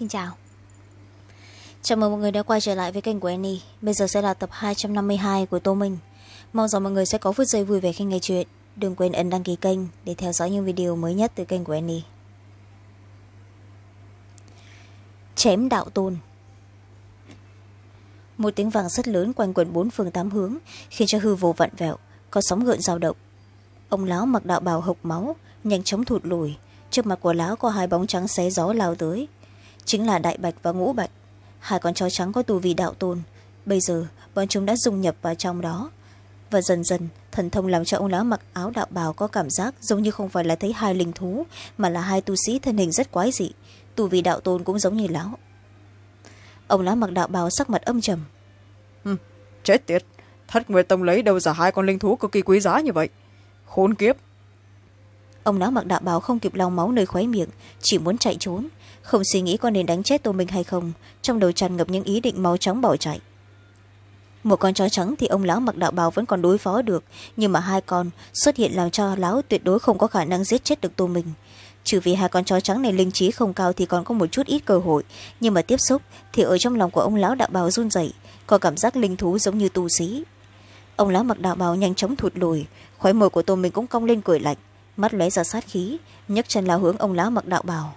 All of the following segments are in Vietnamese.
Xin chào Chào mừng mọi người đã quay trở lại với kênh của Annie Bây giờ sẽ là tập 252 của Tô Minh Mong rằng mọi người sẽ có phút giây vui vẻ khi nghe chuyện Đừng quên ấn đăng ký kênh để theo dõi những video mới nhất từ kênh của Annie Chém đạo tôn Một tiếng vàng rất lớn quanh quận bốn phường tám hướng Khiến cho hư vô vặn vẹo, có sóng gợn dao động Ông lão mặc đạo bào hộc máu, nhanh chóng thụt lùi Trước mặt của lão có hai bóng trắng xé gió lao tới chính là đại bạch và ngũ bạch hai con chó trắng có tù vi đạo tôn bây giờ bọn chúng đã dung nhập vào trong đó và dần dần thần thông làm cho ông lão mặc áo đạo bào có cảm giác giống như không phải là thấy hai linh thú mà là hai tu sĩ thân hình rất quái dị tù vi đạo tôn cũng giống như lão ông lão mặc đạo bào sắc mặt âm trầm chết tiệt thất nguyệt tông lấy đâu ra hai con linh thú cực kỳ quý giá như vậy khốn kiếp ông lão mặc đạo bào không kịp lau máu nơi khóe miệng chỉ muốn chạy trốn không suy nghĩ có nên đánh chết tô minh hay không trong đầu tràn ngập những ý định máu trắng bỏ chạy một con chó trắng thì ông lão mặc đạo bào vẫn còn đối phó được nhưng mà hai con xuất hiện làm cho lão tuyệt đối không có khả năng giết chết được tô minh trừ vì hai con chó trắng này linh trí không cao thì còn có một chút ít cơ hội nhưng mà tiếp xúc thì ở trong lòng của ông lão đạo bào run rẩy có cảm giác linh thú giống như tu sĩ ông lão mặc đạo bào nhanh chóng thụt lùi khóe mồi của tô minh cũng cong lên cười lạnh mắt lóe ra sát khí nhấc chân lao hướng ông lão mặc đạo bào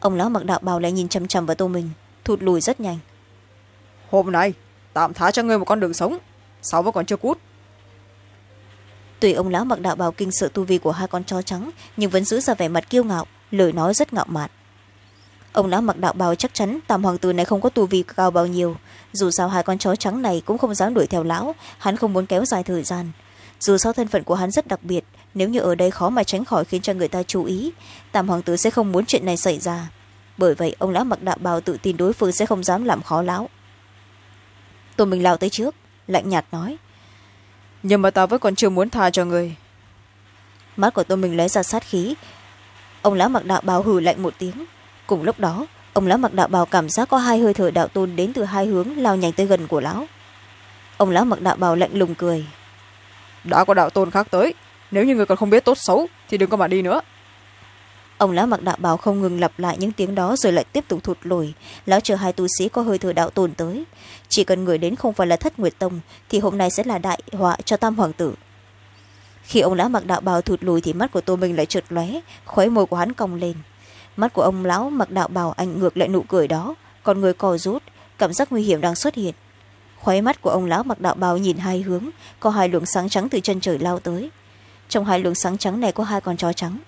ông lão mặc đạo bào lại nhìn chằm chằm vào tô mình thụt lùi rất nhanh hôm nay tạm thả cho ngươi một con đường sống sáu vẫn còn chưa cút tuy ông lão mặc đạo bào kinh sợ tu vi của hai con chó trắng nhưng vẫn giữ ra vẻ mặt kiêu ngạo lời nói rất ngạo mạn ông lão mặc đạo bào chắc chắn tạm hoàng tử này không có tu vi cao bao nhiêu dù sao hai con chó trắng này cũng không dám đuổi theo lão hắn không muốn kéo dài thời gian dù sao thân phận của hắn rất đặc biệt nếu như ở đây khó mà tránh khỏi khiến cho người ta chú ý tam hoàng tử sẽ không muốn chuyện này xảy ra bởi vậy ông lão mặc đạo bào tự tin đối phương sẽ không dám làm khó lão tôi mình lao tới trước lạnh nhạt nói nhưng mà ta vẫn còn chưa muốn tha cho người mắt của tôi mình lấy ra sát khí ông lão mặc đạo bào hừ lạnh một tiếng cùng lúc đó ông lão mặc đạo bào cảm giác có hai hơi thở đạo tôn đến từ hai hướng lao nhanh tới gần của lão ông lão mặc đạo bào lạnh lùng cười đã có đạo tôn khác tới nếu như người còn không biết tốt xấu thì đừng có mà đi nữa ông lão mặc đạo bào không ngừng lặp lại những tiếng đó rồi lại tiếp tục thụt lùi lão chờ hai tu sĩ có hơi thừa đạo tồn tới chỉ cần người đến không phải là thất nguyệt tông thì hôm nay sẽ là đại họa cho tam hoàng tử khi ông lão mặc đạo bào thụt lùi thì mắt của tô minh lại trượt lóe khóe môi của hắn cong lên mắt của ông lão mặc đạo bào ảnh ngược lại nụ cười đó còn người co rút cảm giác nguy hiểm đang xuất hiện khóe mắt của ông lão mặc đạo bào nhìn hai hướng có hai luồng sáng trắng từ chân trời lao tới trong hai luồng sáng trắng này có hai con chó trắng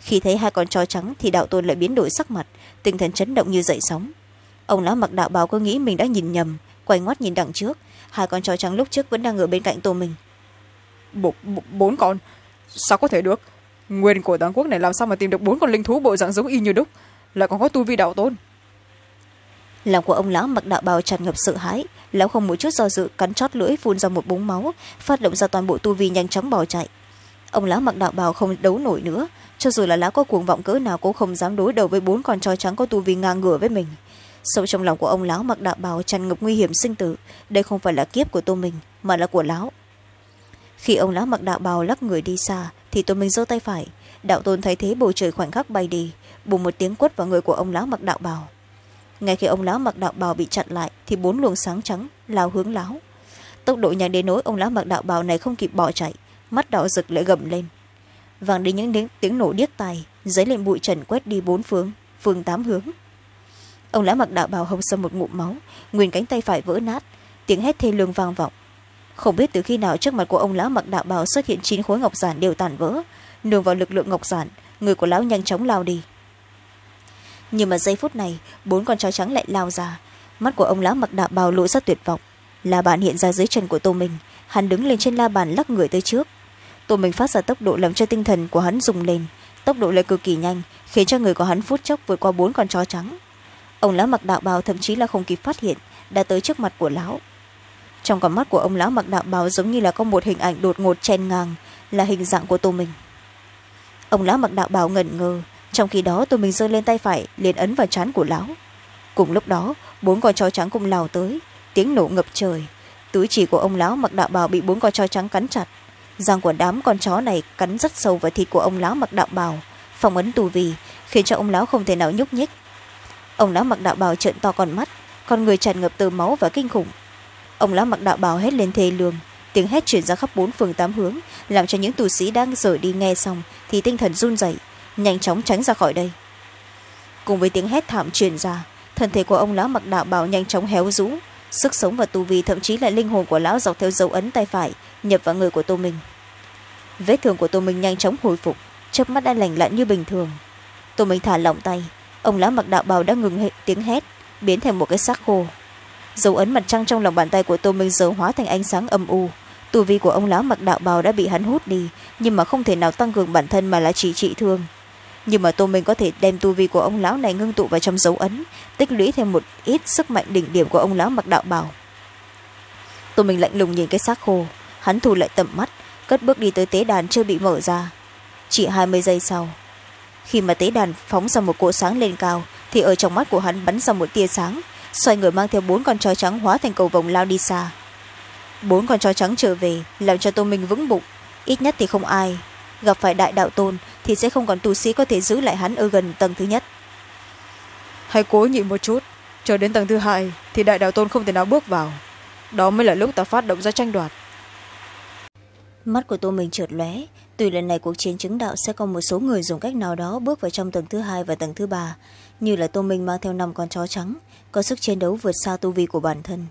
khi thấy hai con chó trắng thì đạo tôn lại biến đổi sắc mặt tinh thần chấn động như dậy sóng ông lão mặc đạo bào cứ nghĩ mình đã nhìn nhầm quay ngoắt nhìn đằng trước hai con chó trắng lúc trước vẫn đang ở bên cạnh tô mình b bốn con sao có thể được nguyên của táng quốc này làm sao mà tìm được bốn con linh thú bộ dạng giống y như đúc lại còn có tu vi đạo tôn lòng của ông lão mặc đạo bào tràn ngập sợ hãi lão không một chút do dự cắn chót lưỡi phun ra một búng máu phát động ra toàn bộ tu vi nhanh chóng bỏ chạy ông lão mặc đạo bào không đấu nổi nữa cho dù là lão có cuồng vọng cỡ nào cũng không dám đối đầu với bốn con chó trắng có tu vi ngang ngửa với mình sâu trong lòng của ông lão mặc đạo bào tràn ngập nguy hiểm sinh tử đây không phải là kiếp của tô mình mà là của lão khi ông lão mặc đạo bào lắc người đi xa thì tô mình giơ tay phải đạo tôn thấy thế bầu trời khoảnh khắc bay đi bùng một tiếng quất vào người của ông lão mặc đạo bào ngay khi ông lão mặc đạo bào bị chặn lại thì bốn luồng sáng trắng lao hướng lão tốc độ nhanh đến nỗi ông lão mặc đạo bào này không kịp bỏ chạy mắt đỏ rực lại gầm lên vàng đến những tiếng, tiếng nổ điếc tài dấy lên bụi trần quét đi bốn phương phương tám hướng ông lão mặc đạo bào hồng sâm một ngụm máu nguyên cánh tay phải vỡ nát tiếng hét thê lương vang vọng không biết từ khi nào trước mặt của ông lão mặc đạo bào xuất hiện chín khối ngọc giản đều tàn vỡ nương vào lực lượng ngọc giản người của lão nhanh chóng lao đi nhưng mà giây phút này bốn con chó trắng lại lao ra mắt của ông lão mặc đạo bào lộ ra tuyệt vọng la bàn hiện ra dưới chân của tô mình hắn đứng lên trên la bàn lắc người tới trước tô mình phát ra tốc độ làm cho tinh thần của hắn rùng lên tốc độ lại cực kỳ nhanh khiến cho người của hắn phút chốc vượt qua bốn con chó trắng ông lão mặc đạo bào thậm chí là không kịp phát hiện đã tới trước mặt của lão trong con mắt của ông lão mặc đạo bào giống như là có một hình ảnh đột ngột chen ngang là hình dạng của tô mình ông lão mặc đạo bào ngẩn ngơ trong khi đó tôi mình giơ lên tay phải liền ấn vào trán của lão cùng lúc đó bốn con chó trắng cũng lao tới tiếng nổ ngập trời túi chỉ của ông lão mặc đạo bào bị bốn con chó trắng cắn chặt răng của đám con chó này cắn rất sâu vào thịt của ông lão mặc đạo bào phòng ấn tù vì khiến cho ông lão không thể nào nhúc nhích ông lão mặc đạo bào trợn to con mắt con người tràn ngập từ máu và kinh khủng ông lão mặc đạo bào hét lên thê lương tiếng hét chuyển ra khắp bốn phường tám hướng làm cho những tù sĩ đang rời đi nghe xong thì tinh thần run rẩy nhanh chóng tránh ra khỏi đây cùng với tiếng hét thảm truyền ra thân thể của ông lão mặc đạo bảo nhanh chóng héo rũ sức sống và tu vi thậm chí là linh hồn của lão dọc theo dấu ấn tay phải nhập vào người của tô minh vết thương của tô minh nhanh chóng hồi phục chớp mắt đã lành lặn như bình thường tô minh thả lỏng tay ông lão mặc đạo bào đã ngừng tiếng hét biến thành một cái xác khô dấu ấn mặt trăng trong lòng bàn tay của tô minh giờ hóa thành ánh sáng âm u tu vi của ông lão mặc đạo bào đã bị hắn hút đi nhưng mà không thể nào tăng cường bản thân mà là chỉ trị thương nhưng mà tô minh có thể đem tu vi của ông lão này ngưng tụ vào trong dấu ấn tích lũy thêm một ít sức mạnh đỉnh điểm của ông lão mặc đạo bảo tô minh lạnh lùng nhìn cái xác khô hắn thù lại tầm mắt cất bước đi tới tế đàn chưa bị mở ra chỉ hai mươi giây sau khi mà tế đàn phóng ra một cỗ sáng lên cao thì ở trong mắt của hắn bắn ra một tia sáng xoay người mang theo bốn con chó trắng hóa thành cầu vồng lao đi xa bốn con chó trắng trở về làm cho tô minh vững bụng ít nhất thì không ai gặp phải đại đạo tôn thì sẽ không còn tu sĩ có thể giữ lại hắn ở gần tầng thứ nhất hãy cố nhịn một chút chờ đến tầng thứ hai thì đại đạo tôn không thể nào bước vào đó mới là lúc ta phát động ra tranh đoạt mắt của tô mình trượt lóe tuy lần này cuộc chiến chứng đạo sẽ còn một số người dùng cách nào đó bước vào trong tầng thứ hai và tầng thứ ba như là tô minh mang theo năm con chó trắng có sức chiến đấu vượt xa tu vi của bản thân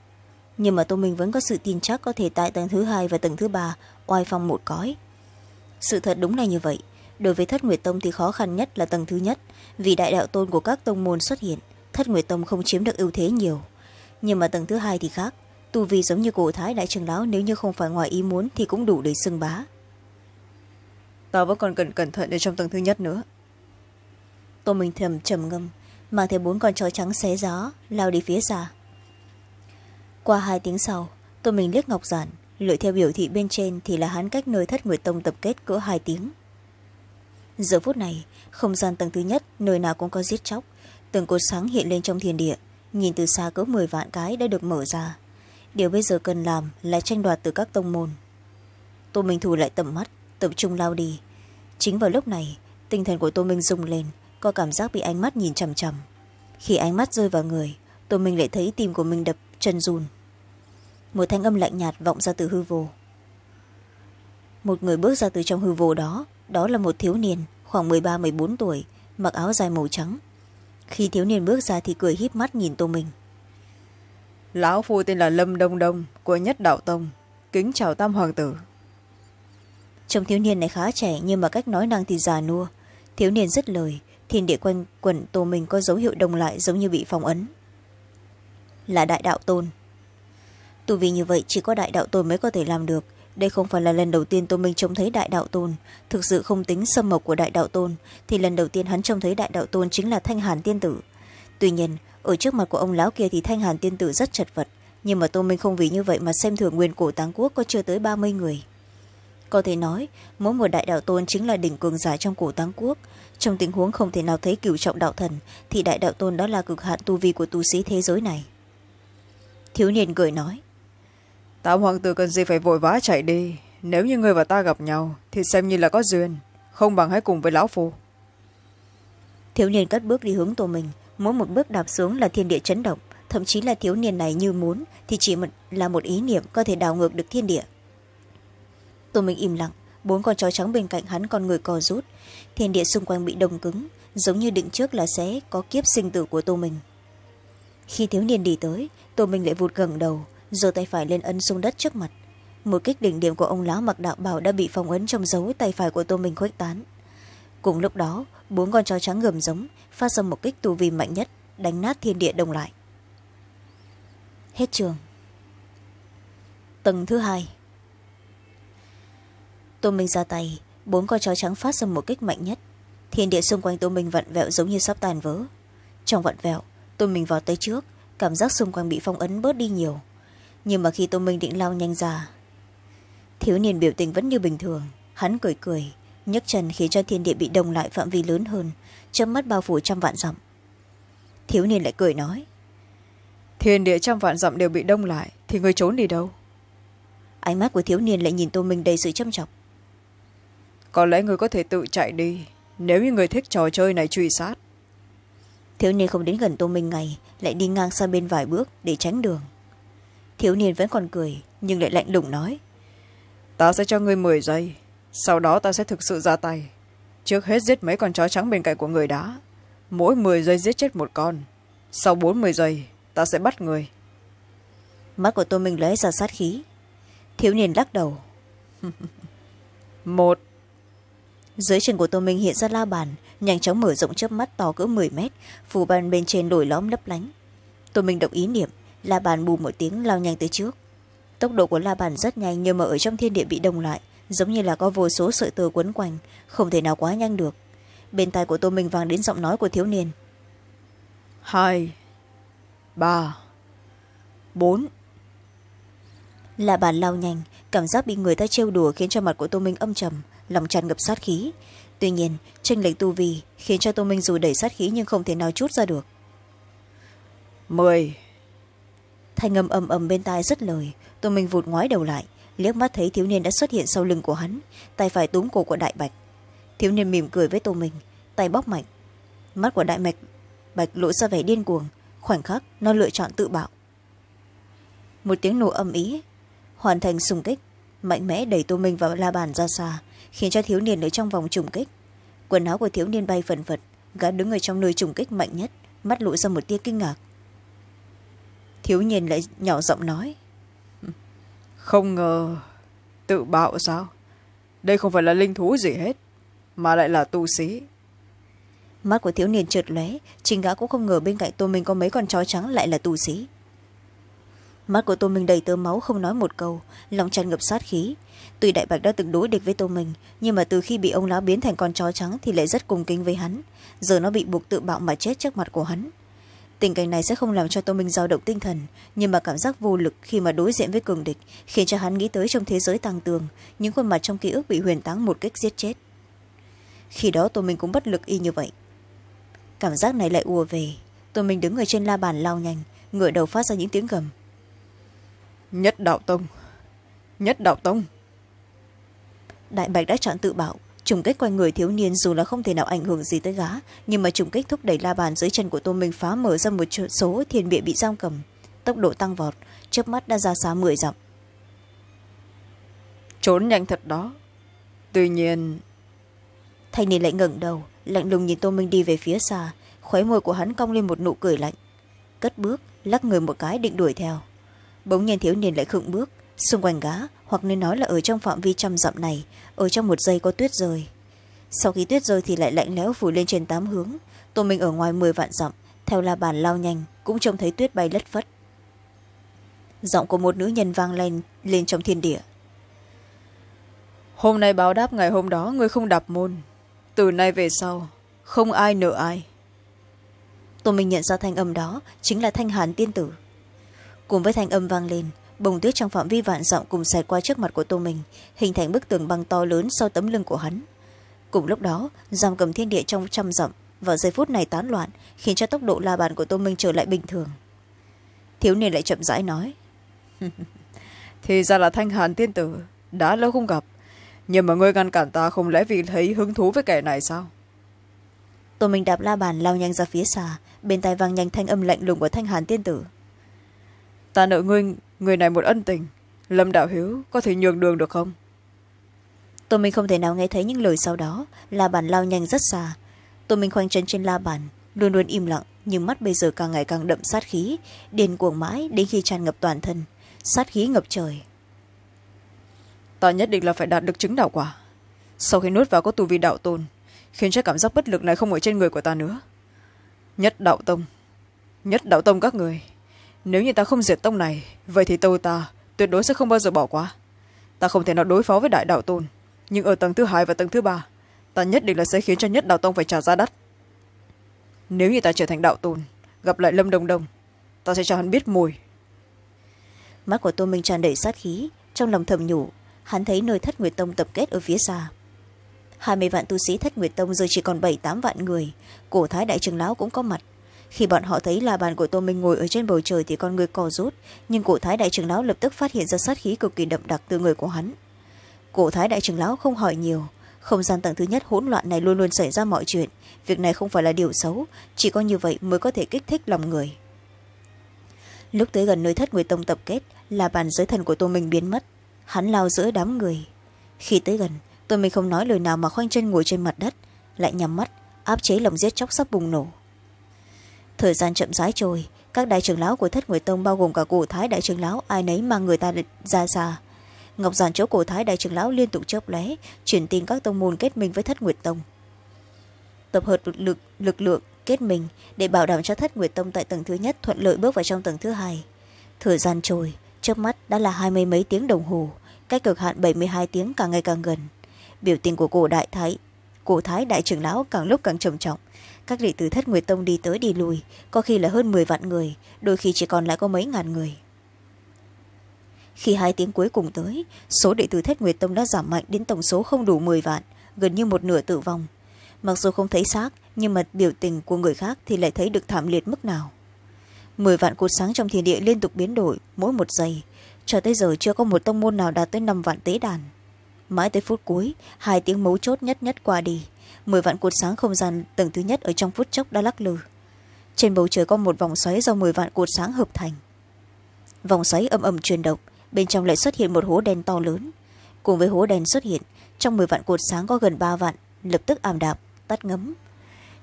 nhưng mà tô minh vẫn có sự tin chắc có thể tại tầng thứ hai và tầng thứ ba oai phong một cõi sự thật đúng là như vậy đối với thất nguyệt tông thì khó khăn nhất là tầng thứ nhất vì đại đạo tôn của các tông môn xuất hiện thất nguyệt tông không chiếm được ưu thế nhiều nhưng mà tầng thứ hai thì khác tu vi giống như cổ thái đại trường lão nếu như không phải ngoài ý muốn thì cũng đủ để xưng bá ta vẫn còn cần cẩn thận ở trong tầng thứ nhất nữa tô mình thầm trầm ngâm mang theo bốn con chó trắng xé gió lao đi phía xa qua hai tiếng sau tôi mình liếc ngọc giản lựa theo biểu thị bên trên thì là hắn cách nơi thất nguyệt tông tập kết cỡ hai tiếng giờ phút này không gian tầng thứ nhất nơi nào cũng có giết chóc từng cột sáng hiện lên trong thiên địa nhìn từ xa cỡ m vạn cái đã được mở ra điều bây giờ cần làm là tranh đoạt từ các tông môn tô minh thù lại tầm mắt tập trung lao đi chính vào lúc này tinh thần của tô minh rung lên có cảm giác bị ánh mắt nhìn chằm chằm khi ánh mắt rơi vào người tô minh lại thấy tim của mình đập chân run một thanh âm lạnh nhạt vọng ra từ hư vô một người bước ra từ trong hư vô đó đó là một thiếu niên khoảng m mươi ba m ư ơ i bốn tuổi mặc áo dài màu trắng khi thiếu niên bước ra thì cười híp mắt nhìn tô minh lão phu tên là lâm đông đông của nhất đạo tông kính chào tam hoàng tử trông thiếu niên này khá trẻ nhưng mà cách nói năng thì già nua thiếu niên dứt lời thiên địa quanh quẩn tô minh có dấu hiệu đồng lại giống như bị phong ấn là đại đạo tôn tù vì như vậy chỉ có đại đạo tôn mới có thể làm được đây không phải là lần đầu tiên tô minh trông thấy đại đạo tôn thực sự không tính sâm mộc của đại đạo tôn thì lần đầu tiên hắn trông thấy đại đạo tôn chính là thanh hàn tiên tử tuy nhiên ở trước mặt của ông lão kia thì thanh hàn tiên tử rất chật vật nhưng mà tô minh không vì như vậy mà xem thường nguyên cổ táng quốc có chưa tới ba mươi người có thể nói mỗi một đại đạo tôn chính là đỉnh cường giả trong cổ táng quốc trong tình huống không thể nào thấy cửu trọng đạo thần thì đại đạo tôn đó là cực hạn tu vi của tu sĩ thế giới này thiếu niên cười nói tam hoàng tử cần gì phải vội vã chạy đi nếu như người và ta gặp nhau thì xem như là có duyên không bằng hãy cùng với lão phu thiếu niên cất bước đi hướng tô mình mỗi một bước đạp xuống là thiên địa chấn động thậm chí là thiếu niên này như muốn thì chỉ là một ý niệm có thể đảo ngược được thiên địa tô mình im lặng bốn con chó trắng bên cạnh hắn con người cò rút thiên địa xung quanh bị đông cứng giống như định trước là sẽ có kiếp sinh tử của tô mình khi thiếu niên đi tới tô mình lại vụt gần đầu giơ tay phải lên ấn xuống đất trước mặt một kích đỉnh điểm của ông lão mặc đạo bảo đã bị phong ấn trong dấu tay phải của tô minh khuếch tán cùng lúc đó bốn con chó trắng gầm giống phát ra một kích tu vi mạnh nhất đánh nát thiên địa đồng lại hết trường tầng thứ hai tô minh ra tay bốn con chó trắng phát ra một kích mạnh nhất thiên địa xung quanh tô minh vặn vẹo giống như sắp tàn vỡ trong vặn vẹo tô minh vào tới trước cảm giác xung quanh bị phong ấn bớt đi nhiều nhưng mà khi tô minh định lao nhanh ra thiếu niên biểu tình vẫn như bình thường hắn cười cười nhấc chân khiến cho thiên địa bị đông lại phạm vi lớn hơn chớm mắt bao phủ trăm vạn dặm thiếu niên lại cười nói thiên địa trăm vạn dặm đều bị đông lại thì người trốn đi đâu ánh mắt của thiếu niên lại nhìn tô minh đầy sự châm chọc có lẽ người có thể tự chạy đi nếu như người thích trò chơi này truy sát thiếu niên không đến gần tô minh ngày lại đi ngang sang bên vài bước để tránh đường thiếu niên vẫn còn cười nhưng lại lạnh lùng nói ta sẽ cho ngươi m giây sau đó ta sẽ thực sự ra tay trước hết giết mấy con chó trắng bên cạnh của người đã mỗi m giây giết chết một con sau bốn mươi giây ta sẽ bắt người mắt của tôi mình lấy ra sát khí thiếu niên lắc đầu một dưới chân của tôi mình hiện ra la bàn nhanh chóng mở rộng chớp mắt to cỡ m mét phủ bàn bên trên lồi lõm lấp lánh tôi mình động ý niệm la bàn bù một tiếng lao nhanh tới trước tốc độ của la bàn rất nhanh nhưng mà ở trong thiên địa bị đông lại giống như là có vô số sợi tơ quấn quanh không thể nào quá nhanh được bên tai của tô minh vàng đến giọng nói của thiếu niên hai ba bốn là bàn lao nhanh cảm giác bị người ta trêu đùa khiến cho mặt của tô minh âm trầm lòng tràn ngập sát khí tuy nhiên tranh lệch tu vi khiến cho tô minh dù đẩy sát khí nhưng không thể nào chút ra được mười thanh âm ầm ầm bên tai rất lời tôi mình vụt ngoái đầu lại liếc mắt thấy thiếu niên đã xuất hiện sau lưng của hắn tay phải túm cổ của đại bạch thiếu niên mỉm cười với tô mình tay bóc mạnh mắt của đại mạch bạch lộ ra vẻ điên cuồng khoảnh khắc nó lựa chọn tự bạo một tiếng nổ âm ý hoàn thành sùng kích mạnh mẽ đẩy tô minh vào la bàn ra xa khiến cho thiếu niên ở trong vòng trùng kích quần áo của thiếu niên bay phần phật gã đứng ở trong nơi trùng kích mạnh nhất mắt lộ ra một tia kinh ngạc thiếu nhiên lại nhỏ giọng nói không ngờ tự bạo sao đây không phải là linh thú gì hết mà lại là tu sĩ mắt của thiếu niên trượt lóe trình gã cũng không ngờ bên cạnh tô minh có mấy con chó trắng lại là tu sĩ mắt của tô minh đầy tơ máu không nói một câu lòng tràn ngập sát khí tuy đại bạch đã từng đối địch với tô minh nhưng mà từ khi bị ông lão biến thành con chó trắng thì lại rất cùng kính với hắn giờ nó bị buộc tự bạo mà chết trước mặt của hắn tình cảnh này sẽ không làm cho tô minh dao động tinh thần nhưng mà cảm giác vô lực khi mà đối diện với cường địch khiến cho hắn nghĩ tới trong thế giới tăng tường những khuôn mặt trong ký ức bị huyền táng một cách giết chết khi đó tô minh cũng bất lực y như vậy cảm giác này lại ùa về tô minh đứng ở trên la bàn lao nhanh ngựa đầu phát ra những tiếng gầm nhất đạo tông nhất đạo tông đại bạch đã chọn tự bảo trùng kích quanh người thiếu niên dù là không thể nào ảnh hưởng gì tới gã nhưng mà trùng kích thúc đẩy la bàn dưới chân của tô minh phá mở ra một số thiền địa bị giam cầm tốc độ tăng vọt chớp mắt đã ra xa mười dặm trốn nhanh thật đó tuy nhiên thanh niên lại ngẩng đầu lạnh lùng nhìn tô minh đi về phía xa khóe môi của hắn cong lên một nụ cười lạnh cất bước lắc người một cái định đuổi theo bỗng nhiên thiếu niên lại khựng bước xung quanh gã hoặc nên nói là ở trong phạm vi trăm dặm này ở trong một giây có tuyết rơi sau khi tuyết rơi thì lại lạnh lẽo phủ lên trên tám hướng tô minh ở ngoài mười vạn dặm theo la bàn lao nhanh cũng trông thấy tuyết bay lất phất giọng của một nữ nhân vang lên lên trong thiên địa hôm nay báo đáp ngày hôm đó ngươi không đạp môn từ nay về sau không ai nợ ai tô minh nhận ra thanh âm đó chính là thanh hàn tiên tử cùng với thanh âm vang lên bông tuyết trong phạm vi vạn dặm cùng xẹt qua trước mặt của tô mình hình thành bức tường băng to lớn sau tấm lưng của hắn cùng lúc đó giam cầm thiên địa trong trăm dặm vào giây phút này tán loạn khiến cho tốc độ la bàn của tô minh trở lại bình thường thiếu niên lại chậm rãi nói thì ra là thanh hàn tiên tử đã lâu không gặp nhưng mà ngươi ngăn cản ta không lẽ vì thấy hứng thú với kẻ này sao tô minh đạp la bàn lao nhanh ra phía xa bên tai vang nhanh thanh âm lạnh lùng của thanh hàn tiên tử ta nợ ngươi người này một ân tình lâm đạo hiếu có thể nhường đường được không tôi mình không thể nào nghe thấy những lời sau đó la bàn lao nhanh rất xa tôi mình khoanh chân trên la bàn luôn luôn im lặng nhưng mắt bây giờ càng ngày càng đậm sát khí điên cuồng mãi đến khi tràn ngập toàn thân sát khí ngập trời ta nhất định là phải đạt được chứng đạo quả sau khi nuốt vào có tù vị đạo tôn khiến cho cảm giác bất lực này không ở trên người của ta nữa nhất đạo tông nhất đạo tông các người nếu như ta không diệt tông này vậy thì tâu ta tuyệt đối sẽ không bao giờ bỏ qua ta không thể nào đối phó với đại đạo tôn nhưng ở tầng thứ hai và tầng thứ ba ta nhất định là sẽ khiến cho nhất đạo tông phải trả giá đắt nếu như ta trở thành đạo tôn gặp lại lâm đồng đồng ta sẽ cho hắn biết mùi mắt của tôn minh tràn đầy sát khí trong lòng thầm nhủ hắn thấy nơi thất nguyệt tông tập kết ở phía xa hai mươi vạn tu sĩ thất nguyệt tông giờ chỉ còn bảy tám vạn người cổ thái đại trưởng lão cũng có mặt khi bọn họ thấy là bàn của tô minh ngồi ở trên bầu trời thì con người co rút nhưng cụ thái đại trưởng lão lập tức phát hiện ra sát khí cực kỳ đậm đặc từ người của hắn cụ thái đại trưởng lão không hỏi nhiều không gian tầng thứ nhất hỗn loạn này luôn luôn xảy ra mọi chuyện việc này không phải là điều xấu chỉ có như vậy mới có thể kích thích lòng người lúc tới gần nơi thất người tông tập kết là bàn giới thần của tô minh biến mất hắn lao giữa đám người khi tới gần tô minh không nói lời nào mà khoanh chân ngồi trên mặt đất lại nhắm mắt áp chế lòng giết chóc sắp bùng nổ thời gian chậm rãi trôi các đại trưởng lão của thất nguyệt tông bao gồm cả cụ thái đại trưởng lão ai nấy mang người ta ra xa ngọc giản chỗ cổ thái đại trưởng lão liên tục chớp lé chuyển tin các tông môn kết minh với thất nguyệt tông tập hợp lực, lực lượng kết mình để bảo đảm cho thất nguyệt tông tại tầng thứ nhất thuận lợi bước vào trong tầng thứ hai thời gian trôi chớp mắt đã là hai mươi mấy tiếng đồng hồ cách cực hạn bảy mươi hai tiếng càng ngày càng gần biểu tình của cổ đại thái cổ thái đại trưởng lão càng lúc càng trầm trọng các đệ tử thất nguyệt tông đi tới đi lùi có khi là hơn m vạn người đôi khi chỉ còn lại có mấy ngàn người khi hai tiếng cuối cùng tới số đệ tử thất nguyệt tông đã giảm mạnh đến tổng số không đủ m vạn gần như một nửa tử vong mặc dù không thấy xác nhưng mà biểu tình của người khác thì lại thấy được thảm liệt mức nào mười vạn cột sáng trong thiên địa liên tục biến đổi mỗi một giây cho tới giờ chưa có một tông môn nào đạt tới năm vạn tế đàn mãi tới phút cuối hai tiếng mấu chốt nhất nhất qua đi mười vạn cột sáng không gian tầng thứ nhất ở trong phút chốc đã lắc lư trên bầu trời có một vòng xoáy do mười vạn cột sáng hợp thành vòng xoáy âm ầm chuyển động bên trong lại xuất hiện một hố đen to lớn cùng với hố đen xuất hiện trong mười vạn cột sáng có gần ba vạn lập tức ảm đạm, tắt ngấm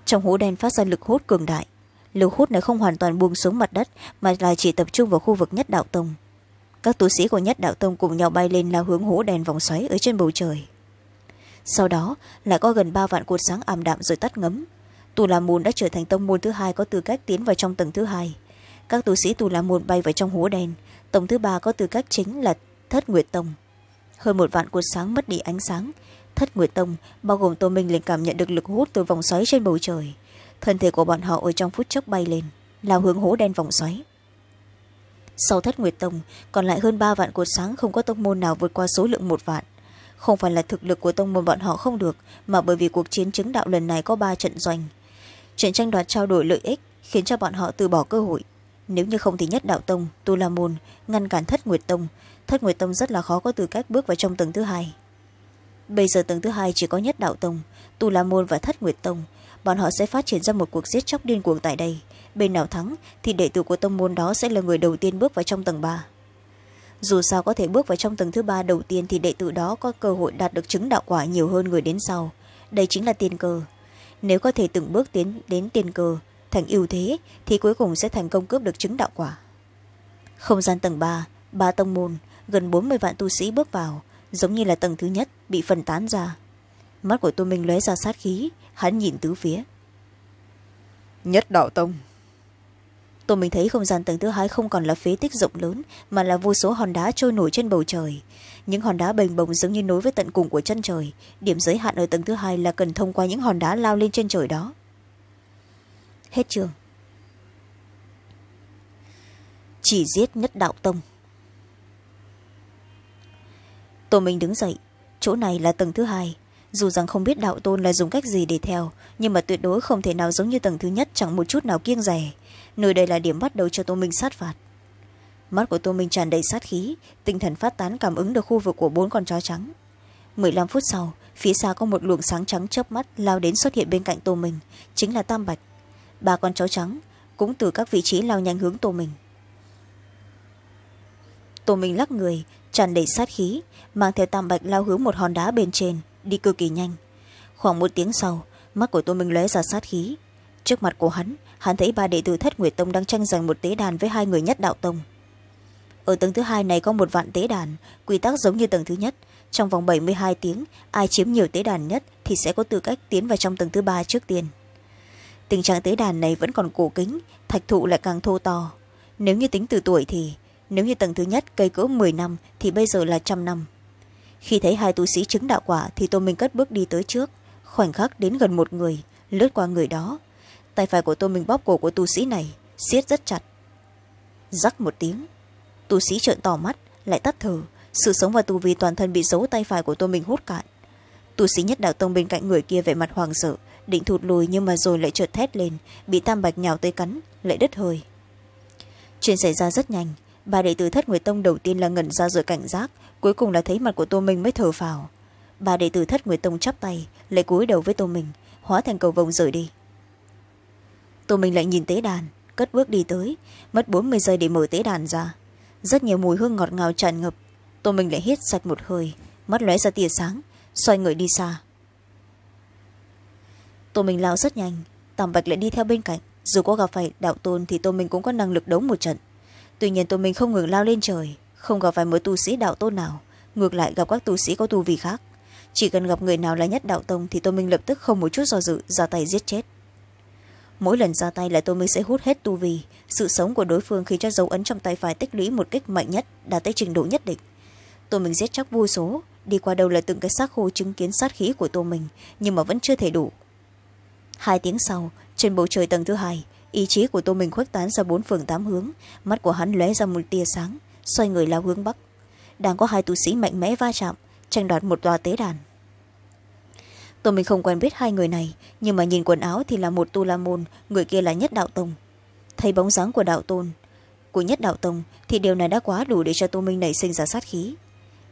trong hố đen phát ra lực hút cường đại lực hút này không hoàn toàn buông xuống mặt đất mà là chỉ tập trung vào khu vực nhất đạo tông các tu sĩ của nhất đạo tông cùng nhau bay lên lao hướng hố đèn vòng xoáy ở trên bầu trời sau đó lại có gần ba vạn cột sáng ảm đạm rồi tắt ngấm tù la môn đã trở thành tông môn thứ hai có tư cách tiến vào trong tầng thứ hai các tu sĩ tù la môn bay vào trong hố đen tổng thứ ba có tư cách chính là thất nguyệt tông hơn một vạn cột sáng mất đi ánh sáng thất nguyệt tông bao gồm tô minh liền cảm nhận được lực hút từ vòng xoáy trên bầu trời thân thể của bọn họ ở trong phút chốc bay lên lao hướng hố đen vòng xoáy sau thất nguyệt tông còn lại hơn ba vạn cột sáng không có tông môn nào vượt qua số lượng một vạn không phải là thực lực của tông môn bọn họ không được mà bởi vì cuộc chiến chứng đạo lần này có ba trận doanh trận tranh đoạt trao đổi lợi ích khiến cho bọn họ từ bỏ cơ hội nếu như không thì nhất đạo tông tu la môn ngăn cản thất nguyệt tông thất nguyệt tông rất là khó có tư cách bước vào trong tầng thứ hai bây giờ tầng thứ hai chỉ có nhất đạo tông tu la môn và thất nguyệt tông bọn họ sẽ phát triển ra một cuộc giết chóc điên cuồng tại đây bên nào thắng thì đệ tử của tông môn đó sẽ là người đầu tiên bước vào trong tầng ba dù sao có thể bước vào trong tầng thứ ba đầu tiên thì đệ tử đó có cơ hội đạt được chứng đạo quả nhiều hơn người đến sau đây chính là tiền cờ nếu có thể từng bước tiến đến tiền cờ thành ưu thế thì cuối cùng sẽ thành công cướp được chứng đạo quả không gian tầng ba ba tông môn gần bốn mươi vạn tu sĩ bước vào giống như là tầng thứ nhất bị phân tán ra mắt của tô minh lóe ra sát khí hắn nhìn tứ phía nhất đạo tông tôi mình thấy không gian tầng thứ hai không còn là phế tích rộng lớn mà là vô số hòn đá trôi nổi trên bầu trời những hòn đá bềnh bồng giống như nối với tận cùng của chân trời điểm giới hạn ở tầng thứ hai là cần thông qua những hòn đá lao lên trên trời đó hết trường chỉ giết nhất đạo tông tôi mình đứng dậy chỗ này là tầng thứ hai dù rằng không biết đạo tôn là dùng cách gì để theo nhưng mà tuyệt đối không thể nào giống như tầng thứ nhất chẳng một chút nào kiêng rẻ nơi đây là điểm bắt đầu cho tô minh sát phạt mắt của tô minh tràn đầy sát khí tinh thần phát tán cảm ứng được khu vực của bốn con chó trắng mười lăm phút sau phía xa có một luồng sáng trắng chớp mắt lao đến xuất hiện bên cạnh tô minh chính là tam bạch ba con chó trắng cũng từ các vị trí lao nhanh hướng tô minh tô minh lắc người tràn đầy sát khí mang theo tam bạch lao hướng một hòn đá bên trên đi cực kỳ nhanh khoảng một tiếng sau mắt của tô minh lóe ra sát khí trước mặt của hắn hắn thấy ba đệ tử thất nguyệt tông đang tranh giành một tế đàn với hai người nhất đạo tông ở tầng thứ hai này có một vạn tế đàn quy tắc giống như tầng thứ nhất trong vòng bảy mươi hai tiếng ai chiếm nhiều tế đàn nhất thì sẽ có tư cách tiến vào trong tầng thứ ba trước tiên tình trạng tế đàn này vẫn còn cổ kính thạch thụ lại càng thô to nếu như tính từ tuổi thì nếu như tầng thứ nhất cây cỡ m năm thì bây giờ là trăm năm khi thấy hai tu sĩ chứng đạo quả thì tô minh cất bước đi tới trước khoảnh khắc đến gần một người lướt qua người đó tay phải của tôi mình bóp cổ của tu sĩ này siết rất chặt rắc một tiếng tu sĩ trợn tỏ mắt lại tắt thở sự sống và tu vi toàn thân bị giấu tay phải của tôi mình hút cạn tu sĩ nhất đạo tông bên cạnh người kia vẻ mặt hoàng sợ định thụt lùi nhưng mà rồi lại trượt thét lên bị tam bạch nhào tới cắn lại đứt hơi chuyện xảy ra rất nhanh ba đệ tử thất người tông đầu tiên là ngẩn ra rồi cảnh giác cuối cùng là thấy mặt của tô minh mới thở phào ba đệ tử thất người tông chắp tay lại cúi đầu với tô minh hóa thành cầu vồng rời đi tô minh lại nhìn tế đàn cất bước đi tới mất bốn mươi giây để mở tế đàn ra rất nhiều mùi hương ngọt ngào tràn ngập tô minh lại hít sạch một hơi mắt lóe ra tia sáng xoay người đi xa tô minh lao rất nhanh tàm bạch lại đi theo bên cạnh dù có gặp phải đạo tôn thì tô minh cũng có năng lực đấu một trận tuy nhiên tô minh không ngừng lao lên trời không gặp phải một tu sĩ đạo tôn nào ngược lại gặp các tu sĩ có tu vị khác chỉ cần gặp người nào là nhất đạo tông thì tô minh lập tức không một chút do dự ra tay giết chết mỗi lần ra tay là tô minh sẽ hút hết tu vi sự sống của đối phương khi cho dấu ấn trong tay phải tích lũy một cách mạnh nhất đạt tới trình độ nhất định tô minh giết chóc vô số đi qua đâu là từng cái xác khô chứng kiến sát khí của tô mình nhưng mà vẫn chưa thể đủ hai tiếng sau trên bầu trời tầng thứ hai ý chí của tô mình khuếch tán ra bốn phường tám hướng mắt của hắn lóe ra một tia sáng xoay người lao hướng bắc đang có hai tu sĩ mạnh mẽ va chạm tranh đoạt một tòa tế đàn tôi mình không quen biết hai người này nhưng mà nhìn quần áo thì là một tu la môn người kia là nhất đạo tông thấy bóng dáng của đạo tôn của nhất đạo tông thì điều này đã quá đủ để cho tô minh nảy sinh ra sát khí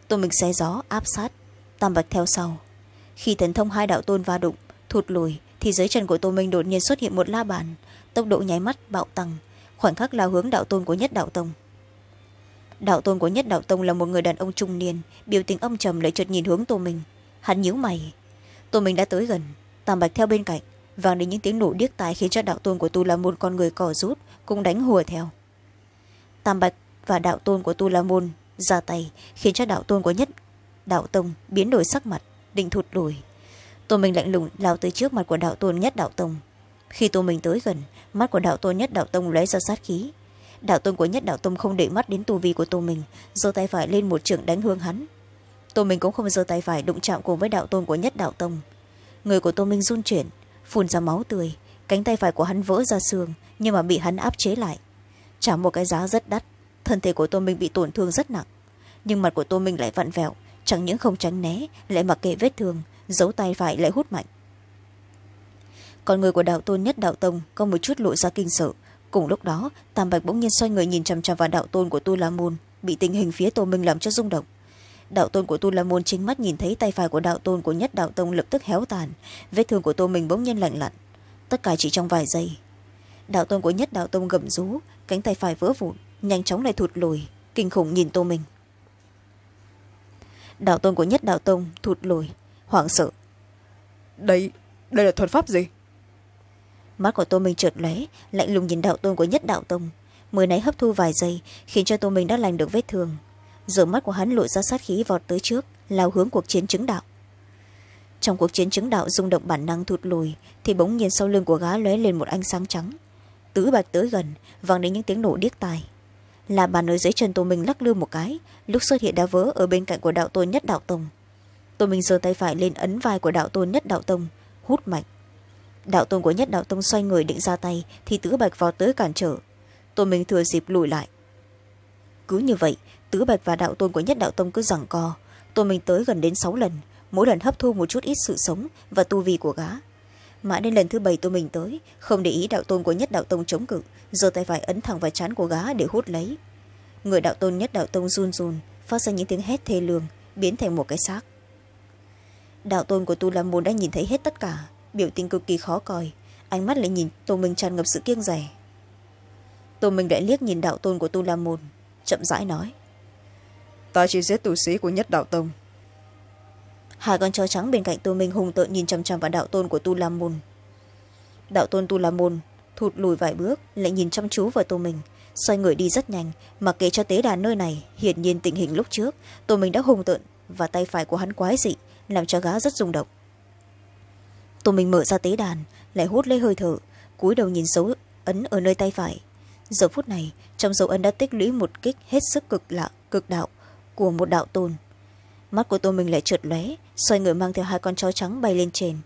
tô minh xe gió áp sát tam bạch theo sau khi thần thông hai đạo tôn va đụng thụt lùi thì dưới chân của tô minh đột nhiên xuất hiện một la bàn tốc độ nháy mắt bạo tăng khoảnh khắc lao hướng đạo tôn của nhất đạo tông đạo tôn của nhất đạo tông là một người đàn ông trung niên biểu tình âm trầm lại chợt nhìn hướng tô minh hắn nhíu mày tụi mình đã tới gần tàm bạch theo bên cạnh vang đến những tiếng nổ điếc tai khiến cho đạo tôn của tu la môn con người cỏ rút cũng đánh hùa theo tam bạch và đạo tôn của tu la môn ra tay khiến cho đạo tôn của nhất đạo tông biến đổi sắc mặt định thụt lùi tô mình lạnh lùng lao tới trước mặt của đạo tôn nhất đạo tông khi tô mình tới gần mắt của đạo tôn nhất đạo tông lóe ra sát khí đạo tôn của nhất đạo tông không để mắt đến tu vi của tô mình giơ tay phải lên một trường đánh hương hắn tô minh cũng không giơ tay phải đụng chạm cùng với đạo tôn của nhất đạo tông người của tô minh run chuyển phun ra máu tươi cánh tay phải của hắn vỡ ra xương nhưng mà bị hắn áp chế lại trả một cái giá rất đắt thân thể của tô minh bị tổn thương rất nặng nhưng mặt của tô minh lại vặn vẹo chẳng những không tránh né lại mặc kệ vết thương giấu tay phải lại hút mạnh còn người của đạo tôn nhất đạo tông có một chút lộ ra kinh sợ cùng lúc đó tam bạch bỗng nhiên xoay người nhìn chằm chằm vào đạo tôn của tu la môn bị tình hình phía tô minh làm cho rung động đạo tôn của tu la môn chính mắt nhìn thấy tay phải của đạo tôn của nhất đạo tông lập tức héo tàn vết thương của tô mình bỗng nhiên lạnh lặn tất cả chỉ trong vài giây đạo tôn của nhất đạo tông gầm rú cánh tay phải vỡ vụn nhanh chóng lại thụt lùi kinh khủng nhìn tô mình đạo tôn của nhất đạo tông thụt lùi hoảng sợ đây đây là thuật pháp gì mắt của tô mình trượt lóe lạnh lùng nhìn đạo tôn của nhất đạo tông mới náy hấp thu vài giây khiến cho tô mình đã lành được vết thương rồi mắt của hắn lội ra sát khí vọt tới trước lao hướng cuộc chiến chứng đạo trong cuộc chiến chứng đạo rung động bản năng thụt lùi thì bỗng nhiên sau lưng của gá lóe lên một ánh sáng trắng tứ bạch tới gần vang đến những tiếng nổ điếc tai là bàn ở dưới chân tô minh lắc lư một cái lúc xuất hiện đá vỡ ở bên cạnh của đạo tôn nhất đạo tông tô minh giơ tay phải lên ấn vai của đạo tôn nhất đạo tông hút mạnh đạo tôn của nhất đạo tông xoay người định ra tay thì tứ bạch vào tới cản trở tô minh thừa dịp lùi lại cứ như vậy tứ bạch và đạo tôn của nhất đạo tông cứ giằng co tôi mình tới gần đến sáu lần mỗi lần hấp thu một chút ít sự sống và tu vi của gã mãi đến lần thứ bảy tôi mình tới không để ý đạo tôn của nhất đạo tông chống cự giơ tay phải ấn thẳng vào chán của gã để hút lấy người đạo tôn nhất đạo tông run run phát ra những tiếng hét thê lương biến thành một cái xác đạo tôn của tu la môn đã nhìn thấy hết tất cả biểu tình cực kỳ khó coi ánh mắt lại nhìn tô minh tràn ngập sự kiêng rẻ tô minh lại liếc nhìn đạo tôn của tu la môn chậm rãi nói ta chỉ giết tù sĩ của nhất đạo tông hai con chó trắng bên cạnh tô minh hùng tợn nhìn chằm chằm vào đạo tôn của tu la môn đạo tôn tu la môn thụt lùi vài bước lại nhìn chăm chú vào tô minh xoay người đi rất nhanh mặc kệ cho tế đàn nơi này hiển nhiên tình hình lúc trước tô minh đã hùng tợn và tay phải của hắn quái dị làm cho gá rất rung động tô minh mở ra tế đàn lại hút lấy hơi thở cúi đầu nhìn dấu ấn ở nơi tay phải giờ phút này trong dấu ấn đã tích lũy một kích hết sức cực lạ cực đạo của một đạo tôn mắt của tô minh lại trượt lóe xoay người mang theo hai con chó trắng bay lên trên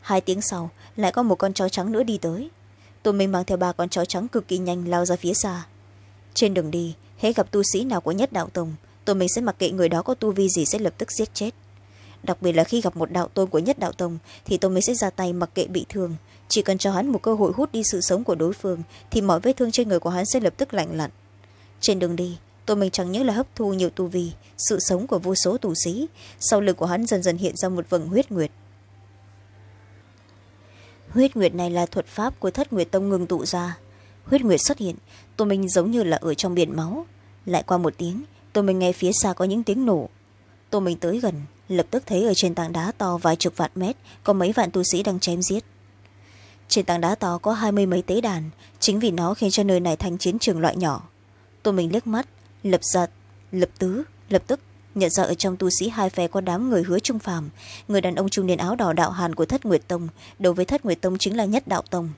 hai tiếng sau lại có một con chó trắng nữa đi tới tô minh mang theo ba con chó trắng cực kỳ nhanh lao ra phía xa trên đường đi hễ gặp tu sĩ nào của nhất đạo tông tô minh sẽ mặc kệ người đó có tu vi gì sẽ lập tức giết chết đặc biệt là khi gặp một đạo tôn của nhất đạo tông thì tô minh sẽ ra tay mặc kệ bị thương chỉ cần cho hắn một cơ hội hút đi sự sống của đối phương thì mọi vết thương trên người của hắn sẽ lập tức lạnh lặn trên đường đi tô minh chẳng những là hấp thu nhiều tu vi sự sống của vô số tù sĩ sau lực của hắn dần dần hiện ra một vầng huyết nguyệt huyết nguyệt này là thuật pháp của thất nguyệt tông ngừng tụ ra huyết nguyệt xuất hiện tô minh giống như là ở trong biển máu lại qua một tiếng tô minh nghe phía xa có những tiếng nổ tô minh tới gần lập tức thấy ở trên tảng đá to vài chục vạn mét có mấy vạn tu sĩ đang chém giết trên tảng đá to có hai mươi mấy tế đàn chính vì nó khiến cho nơi này thành chiến trường loại nhỏ tôi mình liếc mắt lập giật lập tứ lập tức nhận ra ở trong tu sĩ hai phe có đám người hứa trung phàm người đàn ông trung niên áo đỏ đạo hàn của thất nguyệt tông đối với thất nguyệt tông chính là nhất đạo tông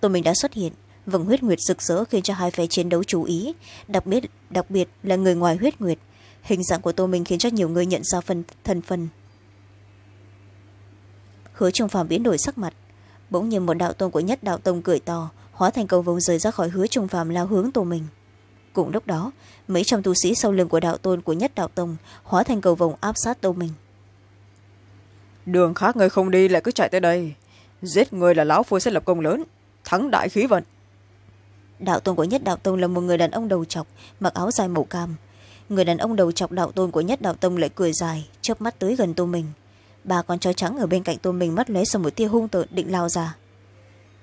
tôi mình đã xuất hiện vầng huyết nguyệt rực rỡ khiến cho hai phe chiến đấu chú ý đặc biệt đặc biệt là người ngoài huyết nguyệt hình dạng của tô mình khiến cho nhiều người nhận ra phần thân phân hứa trung phàm biến đổi sắc mặt bỗng nhiên một đạo tông của nhất đạo tông cười to hóa thành cầu vồng rời ra khỏi hứa trung phàm lao hướng tô mình cùng lúc đó mấy trăm tu sĩ sau lưng của đạo tôn của nhất đạo tông hóa thành cầu vồng áp sát tâu mình đường khác người không đi lại cứ chạy tới đây giết người là lão phu sẽ lập công lớn thắng đại khí vận đạo tôn của nhất đạo tông là một người đàn ông đầu chọc mặc áo dài màu cam người đàn ông đầu chọc đạo tôn của nhất đạo tông lại cười dài chớp mắt tới gần tô mình bà con chó trắng ở bên cạnh tô mình mắt lóe sau một tia hung tợn định lao ra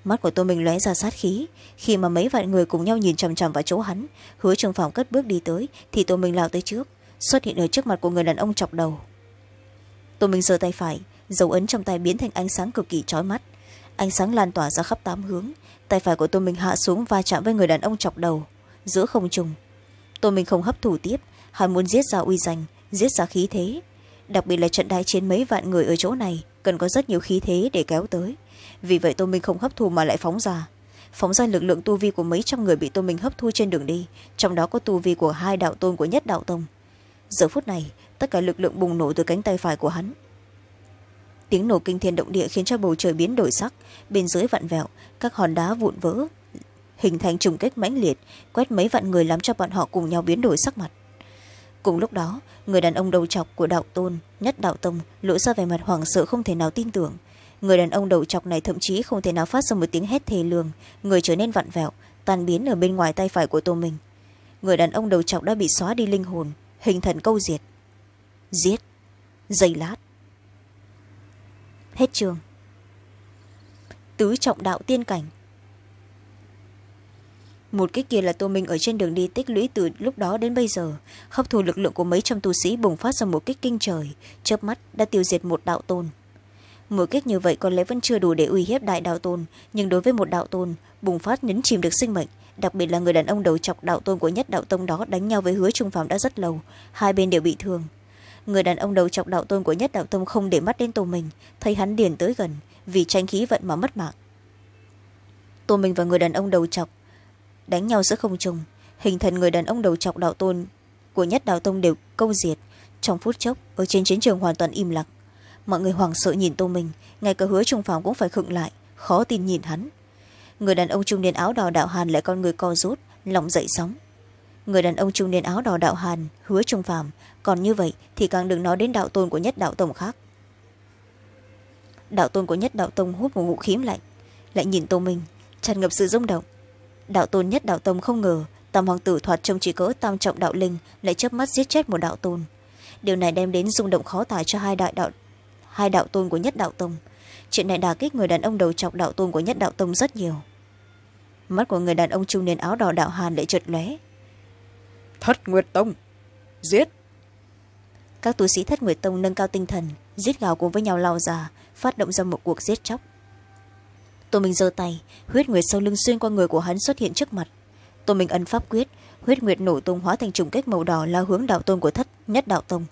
mắt của tô minh lóe ra sát khí khi mà mấy vạn người cùng nhau nhìn chằm chằm vào chỗ hắn hứa trường phòng cất bước đi tới thì tô minh lao tới trước xuất hiện ở trước mặt của người đàn ông chọc đầu tô minh giơ tay phải dấu ấn trong tay biến thành ánh sáng cực kỳ trói mắt ánh sáng lan tỏa ra khắp tám hướng tay phải của tô minh hạ xuống va chạm với người đàn ông chọc đầu giữa không trùng tô minh không hấp thủ tiếp hắn muốn giết ra uy danh giết ra khí thế đặc biệt là trận đại chiến mấy vạn người ở chỗ này cần có rất nhiều khí thế để kéo tới vì vậy tô minh không hấp thu mà lại phóng ra phóng ra lực lượng tu vi của mấy trăm người bị tô minh hấp thu trên đường đi trong đó có tu vi của hai đạo tôn của nhất đạo tông giờ phút này tất cả lực lượng bùng nổ từ cánh tay phải của hắn tiếng nổ kinh thiên động địa khiến cho bầu trời biến đổi sắc bên dưới vặn vẹo các hòn đá vụn vỡ hình thành trùng kích mãnh liệt quét mấy vạn người làm cho bọn họ cùng nhau biến đổi sắc mặt cùng lúc đó người đàn ông đầu chọc của đạo tôn nhất đạo tông lộ ra vẻ mặt hoảng sợ không thể nào tin tưởng người đàn ông đầu chọc này thậm chí không thể nào phát ra một tiếng hét thề lường người trở nên vặn vẹo tan biến ở bên ngoài tay phải của tô mình người đàn ông đầu chọc đã bị xóa đi linh hồn hình thần câu diệt giết giây lát hết trường tứ trọng đạo tiên cảnh một kích kia là tô minh ở trên đường đi tích lũy từ lúc đó đến bây giờ hấp thu lực lượng của mấy trăm tu sĩ bùng phát ra một kích kinh trời chớp mắt đã tiêu diệt một đạo tôn một kích như vậy có lẽ vẫn chưa đủ để uy hiếp đại đạo tôn nhưng đối với một đạo tôn bùng phát nhấn chìm được sinh mệnh đặc biệt là người đàn ông đầu chọc đạo tôn của nhất đạo tông đó đánh nhau với hứa trung phạm đã rất lâu hai bên đều bị thương người đàn ông đầu chọc đạo tôn của nhất đạo tông không để mắt đến tô mình thấy hắn điền tới gần vì tranh khí vận mà mất mạng tô mình và người đàn ông đầu chọc đánh nhau giữa không trung hình thần người đàn ông đầu chọc đạo tôn của nhất đạo tông đều câu diệt trong phút chốc ở trên chiến trường hoàn toàn im lặng mọi người hoảng sợ nhìn tô minh ngay cả hứa trung phòng cũng phải khựng lại khó tin nhìn hắn người đàn ông trung niên áo đỏ đạo hàn lại con người co rút lòng dậy sóng người đàn ông trung niên áo đỏ đạo hàn hứa trung phàm còn như vậy thì càng đừng nói đến đạo tôn của nhất đạo tổng khác đạo tôn của nhất đạo tông hút một ngụ khím lạnh lại nhìn tô minh tràn ngập sự rung động đạo tôn nhất đạo tông không ngờ tam hoàng tử thoạt trông chỉ cỡ tam trọng đạo linh lại chớp mắt giết chết một đạo tôn điều này đem đến rung động khó tải cho hai đại đạo hai đạo tôn của nhất đạo tông chuyện này đà kích người đàn ông đầu trọc đạo tôn của nhất đạo tông rất nhiều mắt của người đàn ông trung niên áo đỏ đạo hàn lại trượt lóe thất nguyệt tông giết các tu sĩ thất nguyệt tông nâng cao tinh thần giết gào cùng với nhau lao ra phát động ra một cuộc giết chóc tô minh giơ tay huyết nguyệt sau lưng xuyên qua người của hắn xuất hiện trước mặt tô minh ân pháp quyết huyết nguyệt nổ tung hóa thành trùng kích màu đỏ lao hướng đạo tôn của thất nhất đạo tông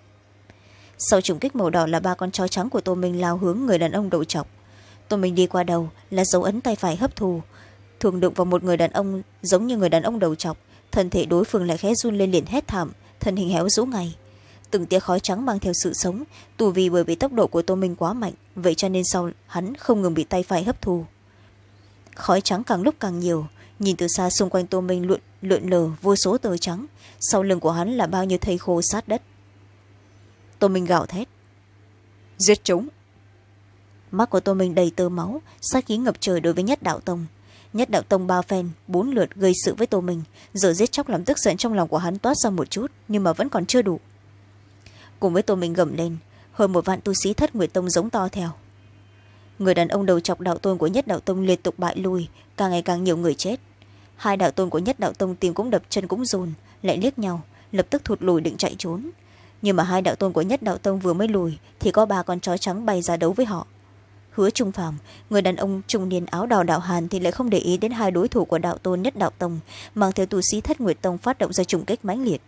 sau trùng kích màu đỏ là ba con chó trắng của tô minh lao hướng người đàn ông đầu chọc tô minh đi qua đầu là dấu ấn tay phải hấp thù thường đụng vào một người đàn ông giống như người đàn ông đầu chọc thân thể đối phương lại khẽ run lên liền hét thảm thân hình héo rũ ngày từng tia khói trắng mang theo sự sống tù vì bởi vì tốc độ của tô minh quá mạnh vậy cho nên sau hắn không ngừng bị tay phải hấp thù khói trắng càng lúc càng nhiều nhìn từ xa xung quanh tô minh lượn lượn lờ vô số tờ trắng sau lưng của hắn là bao nhiêu thây khô sát đất tô minh gào thét giết chúng mắt của tô minh đầy tơ máu sát khí ngập trời đối với nhất đạo tông nhất đạo tông ba phen bốn lượt gây sự với tô minh giờ giết chóc làm tức giận trong lòng của hắn toát ra một chút nhưng mà vẫn còn chưa đủ cùng với tô minh gầm lên hơn một vạn tu sĩ thất nguyệt tông giống to theo người đàn ông đầu chọc đạo tôn của nhất đạo tông liên tục bại lui càng ngày càng nhiều người chết hai đạo tôn của nhất đạo tông tìm cũng đập chân cũng dồn lại liếc nhau lập tức thụt lùi định chạy trốn nhưng mà hai đạo tôn của nhất đạo tông vừa mới lùi thì có ba con chó trắng bay ra đấu với họ hứa trung phàm người đàn ông trung niên áo đỏ đạo hàn thì lại không để ý đến hai đối thủ của đạo tôn nhất đạo tông mang theo tu sĩ thất nguyệt tông phát động ra trùng kích mãnh liệt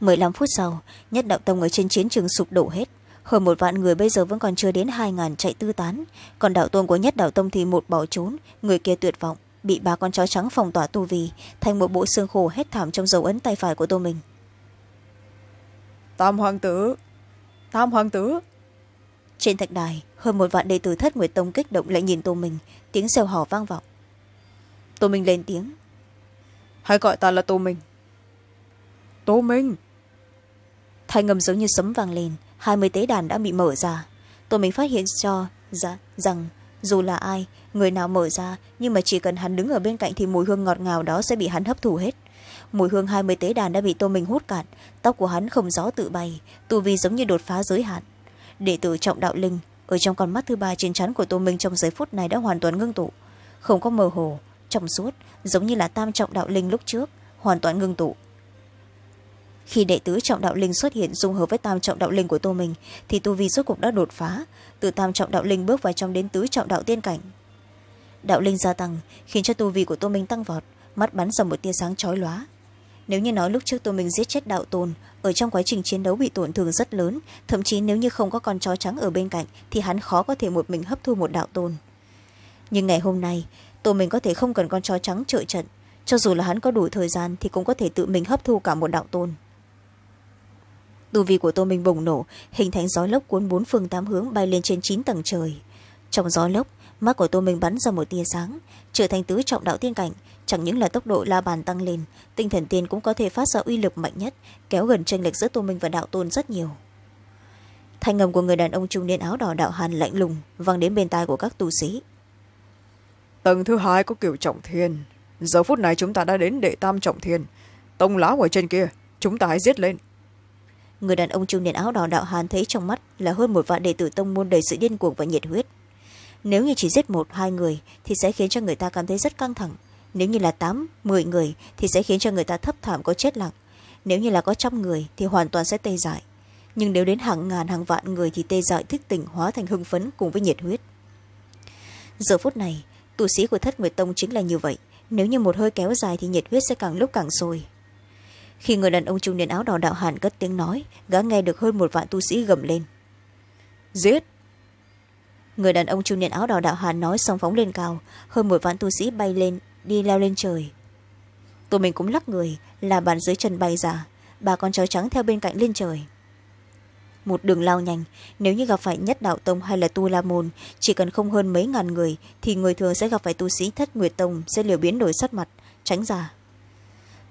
mười lăm phút sau nhất đạo tông ở trên chiến trường sụp đổ hết hơn một vạn người bây giờ vẫn còn chưa đến hai ngàn chạy tư tán còn đạo tôn của nhất đạo tông thì một bỏ trốn người kia tuyệt vọng bị ba con chó trắng phòng tỏa tu vì thành một bộ xương khô hết thảm trong dấu ấn tay phải của tô mình tam hoàng tử tam hoàng tử trên thạch đài hơn một vạn đệ tử thất nguyệt tông kích động lại nhìn tô minh tiếng xèo hò vang vọng tô minh lên tiếng hãy gọi ta là tô minh tô minh thay ngầm giống như sấm vang lên hai mươi tế đàn đã bị mở ra tô minh phát hiện cho ra, rằng dù là ai người nào mở ra nhưng mà chỉ cần hắn đứng ở bên cạnh thì mùi hương ngọt ngào đó sẽ bị hắn hấp thụ hết mùi hương hai mươi tế đàn đã bị tô minh hút cạn tóc của hắn không gió tự bay tu vi giống như đột phá giới hạn đệ tử trọng đạo linh ở trong con mắt thứ ba trên chắn của tô minh trong giây phút này đã hoàn toàn ngưng tụ không có mờ hồ trong suốt giống như là tam trọng đạo linh lúc trước hoàn toàn ngưng tụ khi đệ tứ trọng đạo linh xuất hiện dung hợp với tam trọng đạo linh của tô Minh thì tu vi rốt cuộc đã đột phá từ tam trọng đạo linh bước vào trong đến tứ trọng đạo tiên cảnh đạo linh gia tăng khiến cho tu vi của tô minh tăng vọt mắt bắn ra một tia sáng chói lóa nếu như nói lúc trước tô minh giết chết đạo tồn ở trong quá trình chiến đấu bị tổn thương rất lớn thậm chí nếu như không có con chó trắng ở bên cạnh thì hắn khó có thể một mình hấp thu một đạo tồn nhưng ngày hôm nay tô minh có thể không cần con chó trắng trợ trận cho dù là hắn có đủ thời gian thì cũng có thể tự mình hấp thu cả một đạo tồn tu vi của tô minh bùng nổ hình thành gió lốc cuốn bốn phương tám hướng bay lên trên chín tầng trời trong gió lốc mắt của tô minh bắn ra một tia sáng trở thành tứ trọng đạo tiên cảnh chẳng những là tốc độ la bàn tăng lên tinh thần tiên cũng có thể phát ra uy lực mạnh nhất kéo gần tranh lệch giữa tô minh và đạo tôn rất nhiều thanh ngầm của người đàn ông trung niên áo đỏ đạo hàn lạnh lùng văng đến bên tai của các tu sĩ tầng thứ hai có kiểu trọng thiên giờ phút này chúng ta đã đến đệ tam trọng thiên tông lá ở trên kia chúng ta hãy giết lên người đàn ông trung niên áo đỏ đạo hàn thấy trong mắt là hơn một vạn đệ tử tông môn đầy sự điên cuồng và nhiệt huyết nếu như chỉ giết một hai người thì sẽ khiến cho người ta cảm thấy rất căng thẳng nếu như là tám mười người thì sẽ khiến cho người ta thấp thảm có chết lặng nếu như là có trăm người thì hoàn toàn sẽ tê dại nhưng nếu đến hàng ngàn hàng vạn người thì tê dại thức tỉnh hóa thành hưng phấn cùng với nhiệt huyết giờ phút này tu sĩ của thất nguyệt tông chính là như vậy nếu như một hơi kéo dài thì nhiệt huyết sẽ càng lúc càng sôi khi người đàn ông trung niên áo đỏ đạo hàn cất tiếng nói gã nghe được hơn một vạn tu sĩ gầm lên giết người đàn ông trung niên áo đỏ đạo hàn nói xong phóng lên cao hơn một vạn tu sĩ bay lên đi leo lên trời tụi mình cũng lắc người là bàn dưới chân bay ra bà con chó trắng theo bên cạnh lên trời một đường lao nhanh nếu như gặp phải nhất đạo tông hay là tu la môn chỉ cần không hơn mấy ngàn người thì người thường sẽ gặp phải tu sĩ thất nguyệt tông sẽ liều biến đổi sắt mặt tránh ra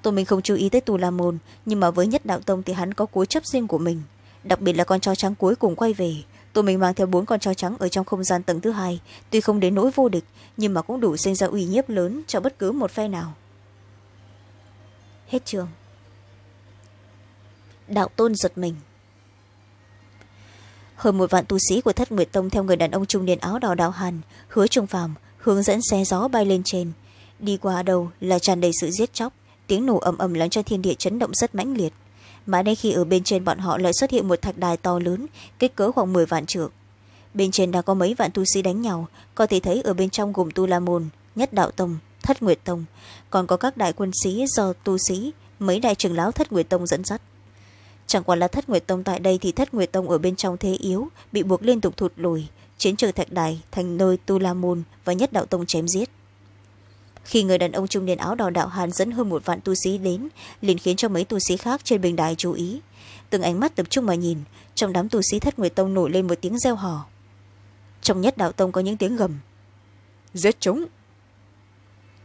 tôi mình không chú ý tới tu la môn nhưng mà với nhất đạo tông thì hắn có cố chấp riêng của mình đặc biệt là con chó trắng cuối cùng quay về tụi mình mang theo bốn con chó trắng ở trong không gian tầng thứ hai tuy không đến nỗi vô địch nhưng mà cũng đủ sinh ra uy nhiếp lớn cho bất cứ một phe nào hết trường đạo tôn giật mình hơn một vạn tu sĩ của thất nguyệt tông theo người đàn ông trung niên áo đỏ đạo hàn hứa trung phàm hướng dẫn xe gió bay lên trên đi qua đầu là tràn đầy sự giết chóc tiếng nổ ầm ầm làm cho thiên địa chấn động rất mãnh liệt mãi đến khi ở bên trên bọn họ lại xuất hiện một thạch đài to lớn kích cỡ khoảng m vạn trượng bên trên đã có mấy vạn tu sĩ đánh nhau có thể thấy ở bên trong gồm tu la môn nhất đạo tông thất nguyệt tông còn có các đại quân sĩ do tu sĩ mấy đại trưởng lão thất nguyệt tông dẫn dắt chẳng qua là thất nguyệt tông tại đây thì thất nguyệt tông ở bên trong thế yếu bị buộc liên tục thụt lùi chiến trường thạch đài thành nơi tu la môn và nhất đạo tông chém giết khi người đàn ông trung niên áo đỏ đạo hàn dẫn hơn một vạn tu sĩ đến liền khiến cho mấy tu sĩ khác trên bình đài chú ý từng ánh mắt tập trung mà nhìn trong đám tu sĩ thất nguyệt tông nổi lên một tiếng reo hò trong nhất đạo tông có những tiếng gầm giết chúng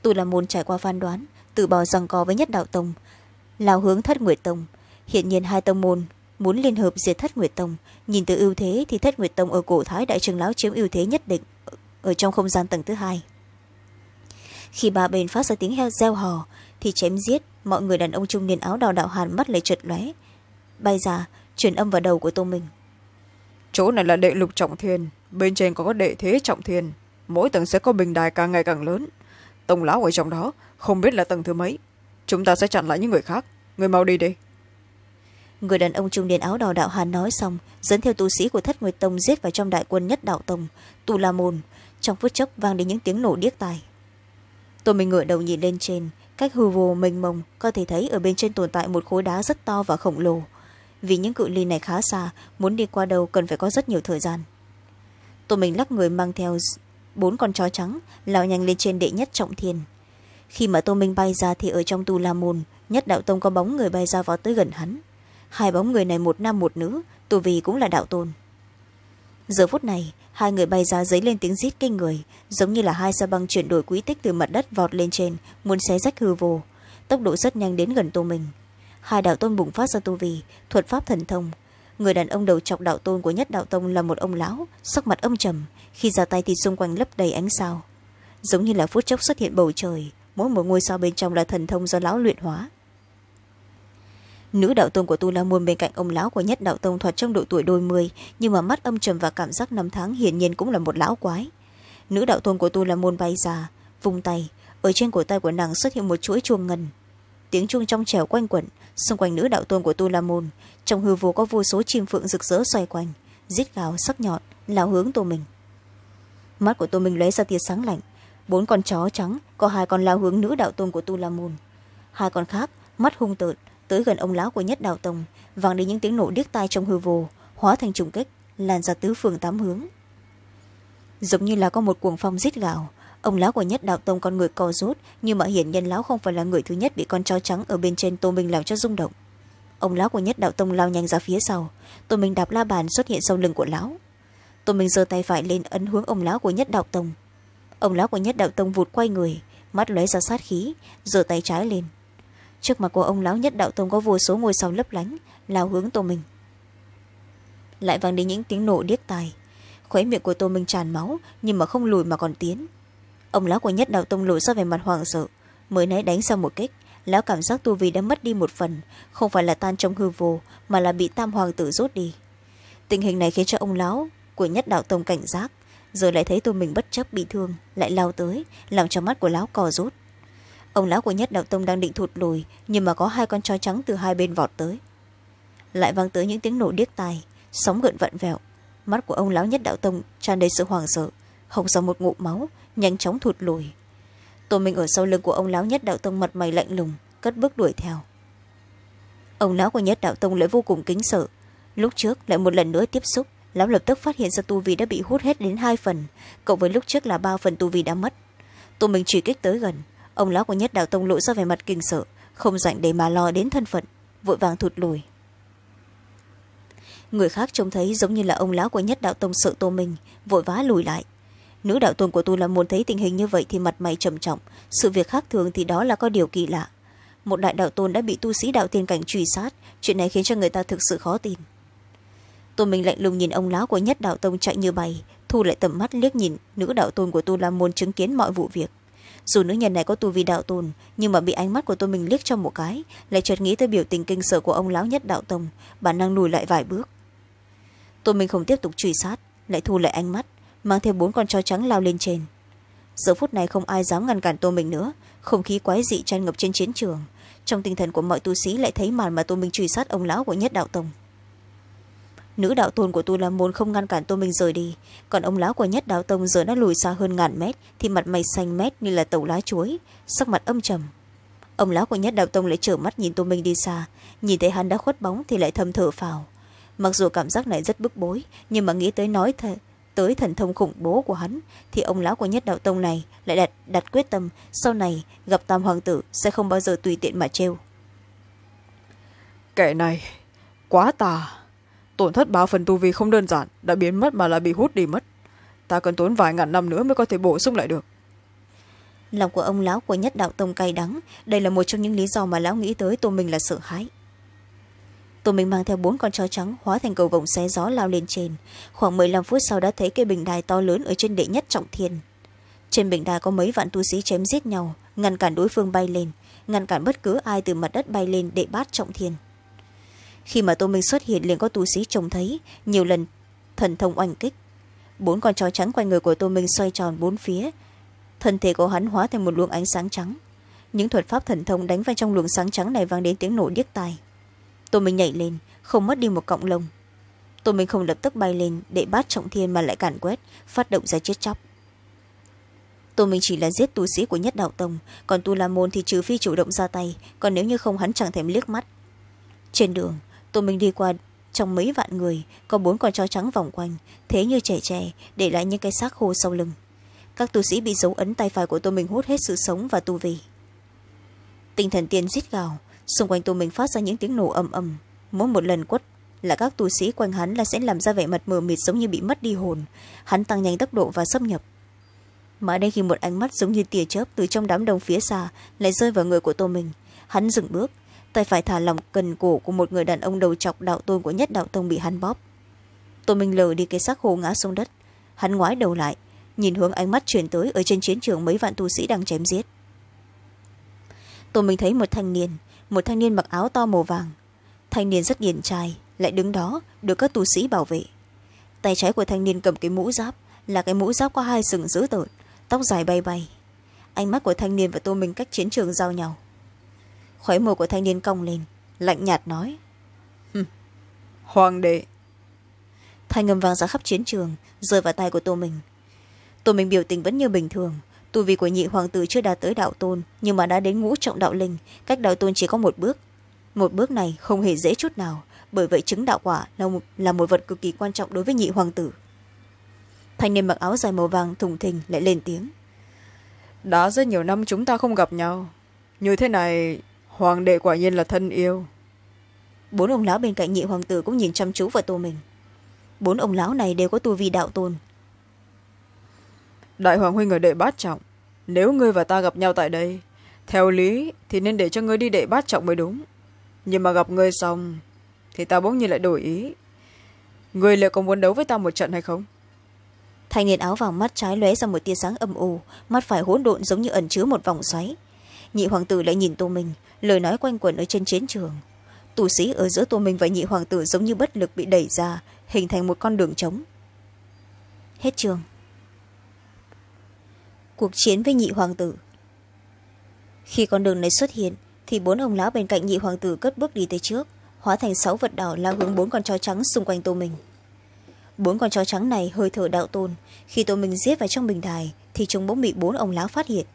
tu la môn trải qua phán đoán từ bỏ rằng có với nhất đạo tông lao hướng thất nguyệt tông hiện nhiên hai tông môn muốn liên hợp diệt thất nguyệt tông nhìn từ ưu thế thì thất nguyệt tông ở cổ thái đại trường lão chiếm ưu thế nhất định ở trong không gian tầng thứ hai khi ba bên phát ra tiếng heo reo hò thì chém giết mọi người đàn ông trung niên áo đỏ đạo hàn mắt lại trượt lóe bay ra truyền âm vào đầu của tô mình chỗ này là đệ lục trọng thiên bên trên có đệ thế trọng thiên mỗi tầng sẽ có bình đài càng ngày càng lớn tổng láo ở trong đó không biết là tầng thứ mấy chúng ta sẽ chặn lại những người khác người mau đi đi người đàn ông trung niên áo đỏ đạo hàn nói xong dẫn theo tu sĩ của thất nguyệt tông giết vào trong đại quân nhất đạo tông tù la môn trong phút chốc vang đến những tiếng nổ điếc tai tôi mình ngựa đầu nhìn lên trên cách hư vô mênh mông có thể thấy ở bên trên tồn tại một khối đá rất to và khổng lồ vì những cự ly này khá xa muốn đi qua đâu cần phải có rất nhiều thời gian tôi mình lắc người mang theo bốn con chó trắng lao nhanh lên trên đệ nhất trọng thiên khi mà tô minh bay ra thì ở trong tu la môn nhất đạo tông có bóng người bay ra vào tới gần hắn hai bóng người này một nam một nữ tu vì cũng là đạo tôn giờ phút này hai người bay ra giấy lên tiếng rít kinh người giống như là hai sao băng chuyển đổi quỹ tích từ mặt đất vọt lên trên muốn xé rách hư vô tốc độ rất nhanh đến gần tô mình hai đạo tôn bùng phát ra tu vi thuật pháp thần thông người đàn ông đầu chọc đạo tôn của nhất đạo tông là một ông lão sắc mặt âm trầm khi ra tay thì xung quanh lấp đầy ánh sao giống như là phút chốc xuất hiện bầu trời mỗi một ngôi sao bên trong là thần thông do lão luyện hóa nữ đạo tông của tu la môn bên cạnh ông lão của nhất đạo tông thuật trong độ tuổi đôi mươi nhưng mà mắt âm trầm và cảm giác năm tháng hiển nhiên cũng là một lão quái nữ đạo tôn của tu la môn bay già vung tay ở trên cổ tay của nàng xuất hiện một chuỗi chuông ngân tiếng chuông trong trèo quanh quẩn xung quanh nữ đạo tôn của tu la môn trong hư vô có vô số chim phượng rực rỡ xoay quanh giết gào sắc nhọn lao hướng tô mình mắt của tô mình lóe ra tia sáng lạnh bốn con chó trắng có hai con lao hướng nữ đạo tôn của tu la môn hai con khác mắt hung tợn tới gần ông lão của nhất đạo tông vang đến những tiếng nổ điếc tai trong hư vô hóa thành trùng kích lan ra tứ phường tám hướng giống như là có một cuồng phong giết gạo ông lão của nhất đạo tông con người co rút nhưng mà hiển nhân lão không phải là người thứ nhất bị con chó trắng ở bên trên tô minh làm cho rung động ông lão của nhất đạo tông lao nhanh ra phía sau tô minh đạp la bàn xuất hiện sau lưng của lão tô minh giơ tay phải lên ấn hướng ông lão của nhất đạo tông ông lão của nhất đạo tông vụt quay người mắt lóe ra sát khí giơ tay trái lên trước mặt của ông lão nhất đạo tông có vô số ngôi sao lấp lánh lao hướng tô minh lại vang đến những tiếng nổ điếc tai khóe miệng của tô minh tràn máu nhưng mà không lùi mà còn tiến ông lão của nhất đạo tông lùi ra về mặt hoàng sợ mới nãy đánh sau một kích lão cảm giác tu vi đã mất đi một phần không phải là tan trong hư vô mà là bị tam hoàng tử rút đi tình hình này khiến cho ông lão của nhất đạo tông cảnh giác rồi lại thấy tôi mình bất chấp bị thương lại lao tới làm cho mắt của lão cò rút ông lão của nhất đạo tông đang định thụt lùi nhưng mà có hai con chó trắng từ hai bên vọt tới lại vang tới những tiếng nổ điếc tai sóng gợn vặn vẹo mắt của ông lão nhất đạo tông tràn đầy sự hoảng sợ hộc ra một ngụm máu nhanh chóng thụt lùi tô mình ở sau lưng của ông lão nhất đạo tông mặt mày lạnh lùng cất bước đuổi theo ông lão của nhất đạo tông lại vô cùng kính sợ lúc trước lại một lần nữa tiếp xúc lão lập tức phát hiện ra tu vi đã bị hút hết đến hai phần cộng với lúc trước là ba phần tu vi đã mất tô mình truy kích tới gần ông lão của nhất đạo tông lộ ra về mặt kinh sợ không dành để mà lo đến thân phận vội vàng thụt lùi người khác trông thấy giống như là ông lão của nhất đạo tông sợ tô minh vội vã lùi lại nữ đạo tôn của tu là muốn thấy tình hình như vậy thì mặt mày trầm trọng sự việc khác thường thì đó là có điều kỳ lạ một đại đạo tôn đã bị tu sĩ đạo tiên cảnh truy sát chuyện này khiến cho người ta thực sự khó tin tô minh lạnh lùng nhìn ông lão của nhất đạo tông chạy như bay thu lại tầm mắt liếc nhìn nữ đạo tôn của tu la muốn chứng kiến mọi vụ việc dù nữ nhân này có tu vi đạo tồn nhưng mà bị ánh mắt của tôi mình liếc cho một cái lại chợt nghĩ tới biểu tình kinh sợ của ông lão nhất đạo tông bản năng lùi lại vài bước tôi mình không tiếp tục truy sát lại thu lại ánh mắt mang theo bốn con chó trắng lao lên trên giờ phút này không ai dám ngăn cản tôi mình nữa không khí quái dị tràn ngập trên chiến trường trong tinh thần của mọi tu sĩ lại thấy màn mà tôi mình truy sát ông lão của nhất đạo tông nữ đạo tôn của tu la môn không ngăn cản tô minh rời đi còn ông lão của nhất đạo tông giờ đã lùi xa hơn ngàn mét thì mặt mày xanh mét như là tàu lá chuối sắc mặt âm trầm ông lão của nhất đạo tông lại trở mắt nhìn tô minh đi xa nhìn thấy hắn đã khuất bóng thì lại thầm thở phào mặc dù cảm giác này rất bức bối nhưng mà nghĩ tới nói th tới thần thông khủng bố của hắn thì ông lão của nhất đạo tông này lại đặt, đặt quyết tâm sau này gặp tam hoàng tử sẽ không bao giờ tùy tiện mà trêu kẻ này quá tà tổn thất ba phần tu vi không đơn giản đã biến mất mà là bị hút đi mất ta cần tốn vài ngàn năm nữa mới có thể bổ sung lại được lòng của ông lão của nhất đạo tông cay đắng đây là một trong những lý do mà lão nghĩ tới tô minh là sợ hãi tô minh mang theo bốn con chó trắng hóa thành cầu vồng xé gió lao lên trên khoảng m ộ ư ơ i năm phút sau đã thấy cây bình đài to lớn ở trên đệ nhất trọng thiên trên bình đài có mấy vạn tu sĩ chém giết nhau ngăn cản đối phương bay lên ngăn cản bất cứ ai từ mặt đất bay lên đệ bát trọng thiên khi mà tô minh xuất hiện liền có tu sĩ trông thấy nhiều lần thần thông oanh kích bốn con chó trắng quanh người của tô minh xoay tròn bốn phía thân thể của hắn hóa thành một luồng ánh sáng trắng những thuật pháp thần thông đánh vào trong luồng sáng trắng này vang đến tiếng nổ điếc tai tô minh nhảy lên không mất đi một cọng lông tô minh không lập tức bay lên để bát trọng thiên mà lại cản quét phát động ra chết chóc tô minh chỉ là giết tu sĩ của nhất đạo tông còn tu la môn thì trừ phi chủ động ra tay còn nếu như không hắn chẳng thèm liếc mắt trên đường tụi mình đi qua trong mấy vạn người có bốn con chó trắng vòng quanh thế như trẻ trẻ để lại những cái xác khô sau lưng các tu sĩ bị dấu ấn tay phải của tôi mình hút hết sự sống và tu vi tinh thần tiên rít gào xung quanh tôi mình phát ra những tiếng nổ ầm ầm mỗi một lần quất là các tu sĩ quanh hắn là sẽ làm ra vẻ mặt mờ mịt giống như bị mất đi hồn hắn tăng nhanh tốc độ và xâm nhập mãi đến khi một ánh mắt giống như tia chớp từ trong đám đông phía xa lại rơi vào người của tô mình hắn dừng bước tay phải thả lỏng cần cổ của một người đàn ông đầu chọc đạo tôn của nhất đạo tông bị hắn bóp tôn minh lờ đi cái xác khô ngã xuống đất hắn ngoái đầu lại nhìn hướng ánh mắt chuyển tới ở trên chiến trường mấy vạn tu sĩ đang chém giết tôn minh thấy một thanh niên một thanh niên mặc áo to màu vàng thanh niên rất điển trai lại đứng đó được các tu sĩ bảo vệ tay trái của thanh niên cầm cái mũ giáp là cái mũ giáp có hai sừng dữ tợn tóc dài bay bay ánh mắt của thanh niên và tô minh cách chiến trường giao nhau khói môi của thanh niên cong lên lạnh nhạt nói hoàng đệ thanh âm vang ra khắp chiến trường rơi vào tay của tô mình tô mình biểu tình vẫn như bình thường tu vi của nhị hoàng tử chưa đạt tới đạo tôn nhưng mà đã đến ngũ trọng đạo linh cách đạo tôn chỉ có một bước một bước này không hề dễ chút nào bởi vậy chứng đạo quả là một, là một vật cực kỳ quan trọng đối với nhị hoàng tử thanh niên mặc áo dài màu vàng thùng thình lại lên tiếng đã rất nhiều năm chúng ta không gặp nhau như thế này hoàng đệ quả nhiên là thân yêu bốn ông lão bên cạnh nhị hoàng tử cũng nhìn chăm chú vào tô mình bốn ông lão này đều có tu vi đạo tôn đại hoàng huynh ở đệ bát trọng nếu ngươi và ta gặp nhau tại đây theo lý thì nên để cho ngươi đi đệ bát trọng mới đúng nhưng mà gặp ngươi xong thì ta bỗng nhiên lại đổi ý ngươi liệu có muốn đấu với ta một trận hay không thanh niên áo vàng mắt trái lóe ra một tia sáng âm u mắt phải hỗn độn giống như ẩn chứa một vòng xoáy nhị hoàng tử lại nhìn tô minh lời nói quanh quẩn ở trên chiến trường tù sĩ ở giữa tô minh và nhị hoàng tử giống như bất lực bị đẩy ra hình thành một con đường trống hết trường cuộc chiến với nhị hoàng tử khi con đường này xuất hiện thì bốn ông lão bên cạnh nhị hoàng tử cất bước đi tới trước hóa thành sáu vật đỏ lao hướng bốn con chó trắng xung quanh tô mình bốn con chó trắng này hơi thở đạo tôn khi tô mình giết vào trong bình đài thì chúng bỗng bị bốn ông lão phát hiện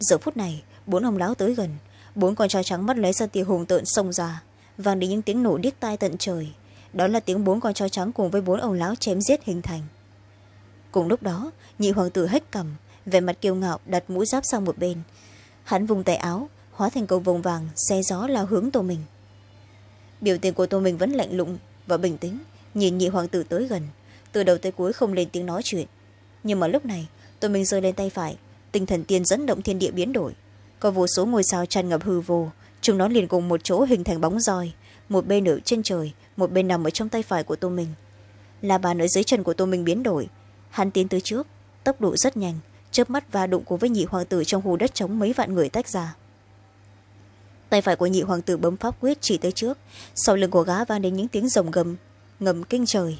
giờ phút này bốn ông lão tới gần bốn con trai trắng mắt lấy ra tia hùng tợn xông ra vang đến những tiếng nổ điếc tai tận trời đó là tiếng bốn con trai trắng cùng với bốn ông lão chém giết hình thành cùng lúc đó nhị hoàng tử hách cầm vẻ mặt kiêu ngạo đặt mũi giáp sang một bên hắn vùng tay áo hóa thành cầu vồng vàng xe gió lao hướng tô mình biểu tình của tô mình vẫn lạnh lùng và bình tĩnh nhìn nhị hoàng tử tới gần từ đầu tới cuối không lên tiếng nói chuyện nhưng mà lúc này tô mình rơi lên tay phải tinh thần tiên dẫn động thiên địa biến đổi có vô số ngôi sao tràn ngập hư vô chúng nó liền cùng một chỗ hình thành bóng roi một bên ở trên trời một bên nằm ở trong tay phải của tô minh là bà nơi dưới chân của tô minh biến đổi hắn tiến tới trước tốc độ rất nhanh chớp mắt và đụng cùng với nhị hoàng tử trong hồ đất trống mấy vạn người tách ra tay phải của nhị hoàng tử bấm pháp quyết chỉ tới trước sau lưng của gá vang đến những tiếng rồng gầm ngầm kinh trời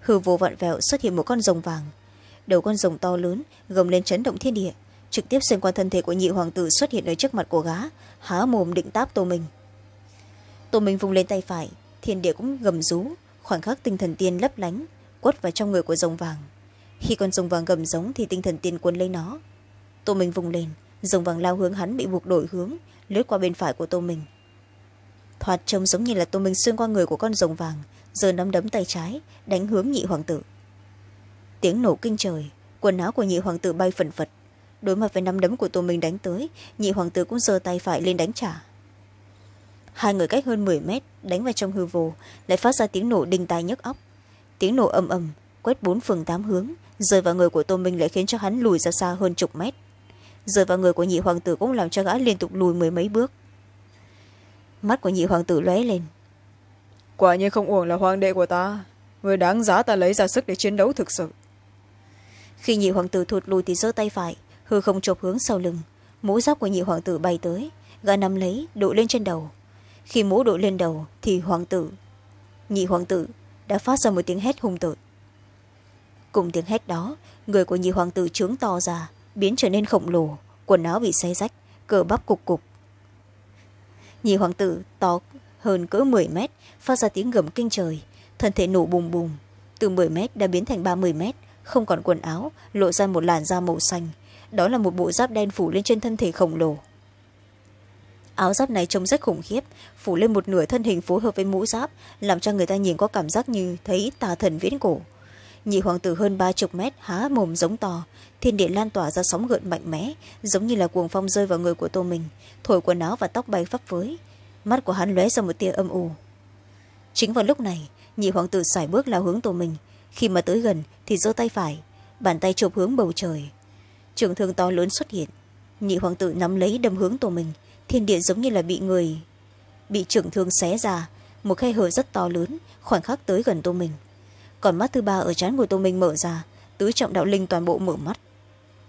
hư vô vặn vẹo xuất hiện một con rồng vàng đầu con rồng to lớn gầm lên chấn động thiên địa trực tiếp xuyên qua thân thể của nhị hoàng tử xuất hiện ở trước mặt của gá há mồm định táp tô minh tô minh vung lên tay phải thiên địa cũng gầm rú khoảnh khắc tinh thần tiên lấp lánh quất vào trong người của rồng vàng khi con rồng vàng gầm giống thì tinh thần tiên cuốn lấy nó tô minh vung lên rồng vàng lao hướng hắn bị buộc đổi hướng lướt qua bên phải của tô minh thoạt trông giống như là tô minh xuyên qua người của con rồng vàng giờ nắm đấm tay trái đánh hướng nhị hoàng tử tiếng nổ kinh trời quần áo của nhị hoàng tử bay phần phật đối mặt với nắm đấm của tô minh đánh tới nhị hoàng tử cũng giơ tay phải lên đánh trả hai người cách hơn m mét đánh vào trong hư vô lại phát ra tiếng nổ đinh tai nhức óc tiếng nổ ầm ầm quét bốn phường tám hướng rơi vào người của tô minh lại khiến cho hắn lùi ra xa hơn chục mét rơi vào người của nhị hoàng tử cũng làm cho gã liên tục lùi mười mấy bước mắt của nhị hoàng tử lóe lên quả nhiên không uổng là hoàng đệ của ta người đáng giá ta lấy ra sức để chiến đấu thực sự khi nhị hoàng tử thụt lùi thì giơ tay phải hư không chộp hướng sau lưng mũ giáp của nhị hoàng tử bay tới gã nắm lấy đội lên trên đầu khi mũ đội lên đầu thì hoàng tử nhị hoàng tử đã phát ra một tiếng hét hung tợn cùng tiếng hét đó người của nhị hoàng tử trướng to ra biến trở nên khổng lồ quần áo bị xé rách cờ bắp cục cục nhị hoàng tử to hơn cỡ m mét phát ra tiếng gầm kinh trời thân thể nổ bùm bùm từ m mét đã biến thành ba mươi mét không còn quần áo lộ ra một làn da màu xanh đó là một bộ giáp đen phủ lên trên thân thể khổng lồ áo giáp này trông rất khủng khiếp phủ lên một nửa thân hình phối hợp với mũ giáp làm cho người ta nhìn có cảm giác như thấy tà thần viễn cổ nhị hoàng tử hơn ba chục mét há mồm giống to thiên địa lan tỏa ra sóng gợn mạnh mẽ giống như là cuồng phong rơi vào người của tô mình thổi quần áo và tóc bay phấp phới mắt của hắn lóe ra một tia âm u chính vào lúc này nhị hoàng tử x bước lao hướng tô mình khi mà tới gần thì giơ tay phải bàn tay chụp hướng bầu trời trường thương to lớn xuất hiện nhị hoàng tử nắm lấy đâm hướng tổ mình thiên địa giống như là bị người bị trưởng thương xé ra một khe hở rất to lớn khoảnh khắc tới gần tô mình còn mắt thứ ba ở trán của tô mình mở ra tứ trọng đạo linh toàn bộ mở mắt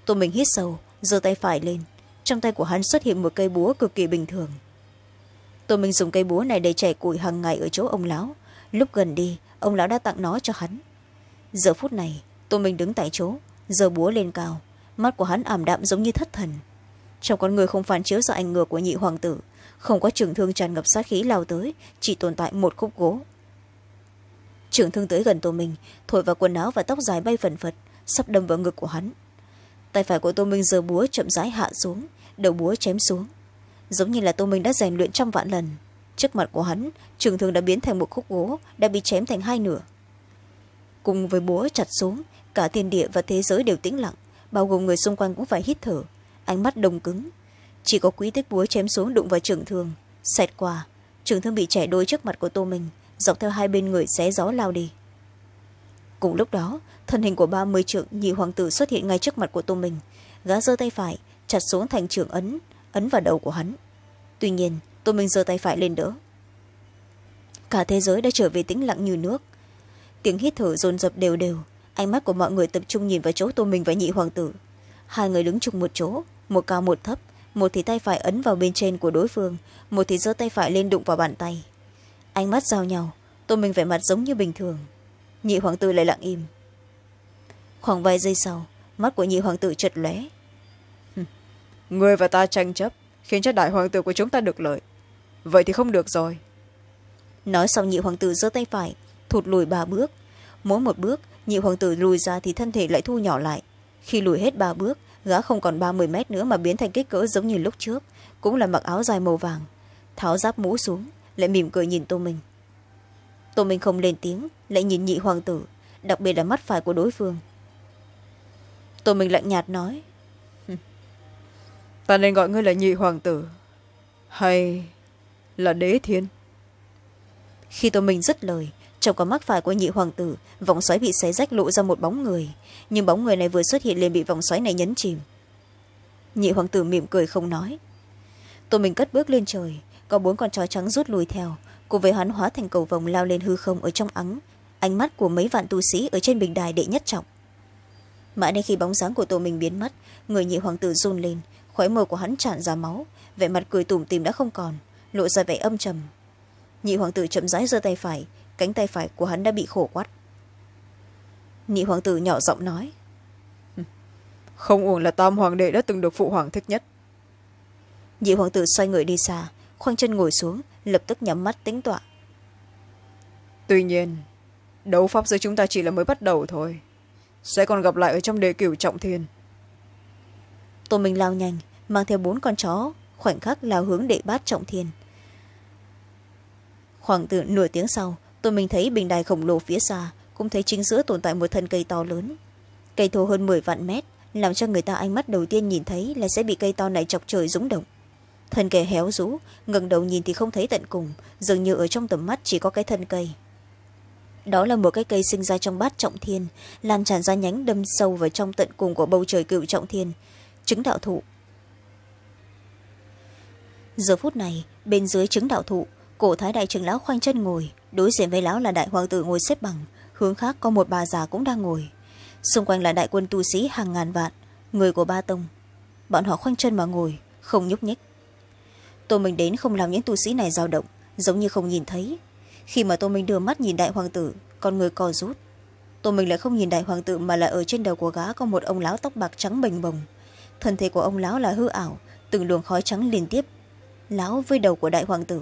tô mình hít sâu giơ tay phải lên trong tay của hắn xuất hiện một cây búa cực kỳ bình thường tô mình dùng cây búa này để chảy củi hàng ngày ở chỗ ông lão lúc gần đi ông lão đã tặng nó cho hắn giờ phút này tô mình đứng tại chỗ giơ búa lên cao mắt của hắn ảm đạm giống như thất thần trong con người không phản chiếu do ảnh ngược của nhị hoàng tử không có trường thương tràn ngập sát khí lao tới chỉ tồn tại một khúc gỗ trường thương tới gần tô minh thổi vào quần áo và tóc dài bay phần phật sắp đâm vào ngực của hắn tay phải của tô minh giơ búa chậm rãi hạ xuống đầu búa chém xuống giống như là tô minh đã rèn luyện trăm vạn lần trước mặt của hắn trường thương đã biến thành một khúc gỗ đã bị chém thành hai nửa cùng với búa chặt xuống cả thiên địa và thế giới đều tĩnh lặng bao gồm người xung quanh cũng phải hít thở ánh mắt đồng cứng chỉ có quý tích búa chém xuống đụng vào trường thương xẹt qua trường thương bị chẻ đôi trước mặt của tô mình dọc theo hai bên người xé gió lao đi cùng lúc đó thân hình của ba mươi trượng nhị hoàng tử xuất hiện ngay trước mặt của tô mình gã giơ tay phải chặt xuống thành trường ấn ấn vào đầu của hắn tuy nhiên tô mình giơ tay phải lên đỡ cả thế giới đã trở về tĩnh lặng như nước tiếng hít thở rồn rập đều đều ánh mắt của mọi người tập trung nhìn vào chỗ tô minh và nhị hoàng tử hai người đứng chung một chỗ một cao một thấp một thì tay phải ấn vào bên trên của đối phương một thì giơ tay phải lên đụng vào bàn tay ánh mắt giao nhau tô minh vẻ mặt giống như bình thường nhị hoàng tử lại lặng im khoảng vài giây sau mắt của nhị hoàng tử chật lóe người và ta tranh chấp khiến cho đại hoàng tử của chúng ta được lợi vậy thì không được rồi nói xong nhị hoàng tử giơ tay phải thụt lùi ba bước mỗi một bước nhị hoàng tử lùi ra thì thân thể lại thu nhỏ lại khi lùi hết ba bước gã không còn ba mươi mét nữa mà biến thành kích cỡ giống như lúc trước cũng là mặc áo dài màu vàng tháo giáp mũ xuống lại mỉm cười nhìn tô minh tô minh không lên tiếng lại nhìn nhị hoàng tử đặc biệt là mắt phải của đối phương tô minh lạnh nhạt nói ta nên gọi ngươi là nhị hoàng tử hay là đế thiên khi tô minh dứt lời trong con mắt phải của nhị hoàng tử vòng xoáy bị xé rách lộ ra một bóng người nhưng bóng người này vừa xuất hiện liền bị vòng xoáy này nhấn chìm nhị hoàng tử mỉm cười không nói tôi mình cất bước lên trời có bốn con chó trắng rút lùi theo cùng với hắn hóa thành cầu vồng lao lên hư không ở trong ắng ánh mắt của mấy vạn tu sĩ ở trên bình đài đệ nhất trọng mãi đến khi bóng dáng của tổ mình biến mất người nhị hoàng tử run lên khói mờ của hắn tràn ra máu vẻ mặt cười tủm tìm đã không còn lộ ra vẻ âm trầm nhị hoàng tử chậm rãi giơ tay phải cánh tay phải của hắn đã bị khổ quắt nhị hoàng tử nhỏ giọng nói không uổng là tam hoàng đệ đã từng được phụ hoàng thích nhất nhị hoàng tử xoay người đi xa khoanh chân ngồi xuống lập tức nhắm mắt tính tọa tuy nhiên đấu pháp giữa chúng ta chỉ là mới bắt đầu thôi sẽ còn gặp lại ở trong đề cửu trọng thiên tô mình lao nhanh mang theo bốn con chó khoảnh khắc lao hướng đệ bát trọng thiên khoảng từ nửa tiếng sau tôi mình thấy bình đài khổng lồ phía xa cũng thấy chính giữa tồn tại một thân cây to lớn cây thô hơn m vạn mét làm cho người ta ánh mắt đầu tiên nhìn thấy là sẽ bị cây to này chọc trời rúng động thân cây héo rũ ngẩng đầu nhìn thì không thấy tận cùng dường như ở trong tầm mắt chỉ có cái thân cây đó là một cái cây sinh ra trong bát trọng thiên lan tràn ra nhánh đâm sâu vào trong tận cùng của bầu trời cựu trọng thiên chứng đạo thụ giờ phút này bên dưới chứng đạo thụ cổ thái đại trưởng lão khoanh chân ngồi đối diện với lão là đại hoàng tử ngồi xếp bằng hướng khác có một bà già cũng đang ngồi xung quanh là đại quân tu sĩ hàng ngàn vạn người của ba tông bọn họ khoanh chân mà ngồi không nhúc nhích tô minh đến không làm những tu sĩ này giao động giống như không nhìn thấy khi mà tô minh đưa mắt nhìn đại hoàng tử con người co rút tô minh lại không nhìn đại hoàng tử mà là ở trên đầu của gá có một ông lão tóc bạc trắng bềnh bồng thân thể của ông lão là hư ảo từng luồng khói trắng liên tiếp lão với đầu của đại hoàng tử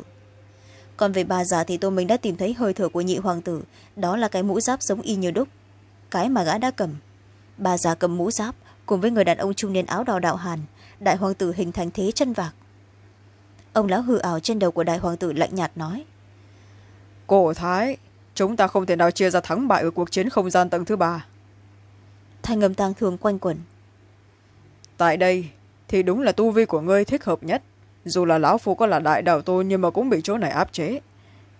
còn về bà già thì tô minh đã tìm thấy hơi thở của nhị hoàng tử đó là cái mũ giáp giống y như đúc cái mà gã đã cầm bà già cầm mũ giáp cùng với người đàn ông trung niên áo đỏ đạo hàn đại hoàng tử hình thành thế chân vạc ông lão hư ảo trên đầu của đại hoàng tử lạnh nhạt nói cổ thái chúng ta không thể nào chia ra thắng bại ở cuộc chiến không gian tầng thứ ba thanh ngầm tang thường quanh quẩn tại đây thì đúng là tu vi của ngươi thích hợp nhất dù là lão phu có là đại đạo tu nhưng mà cũng bị chỗ này áp chế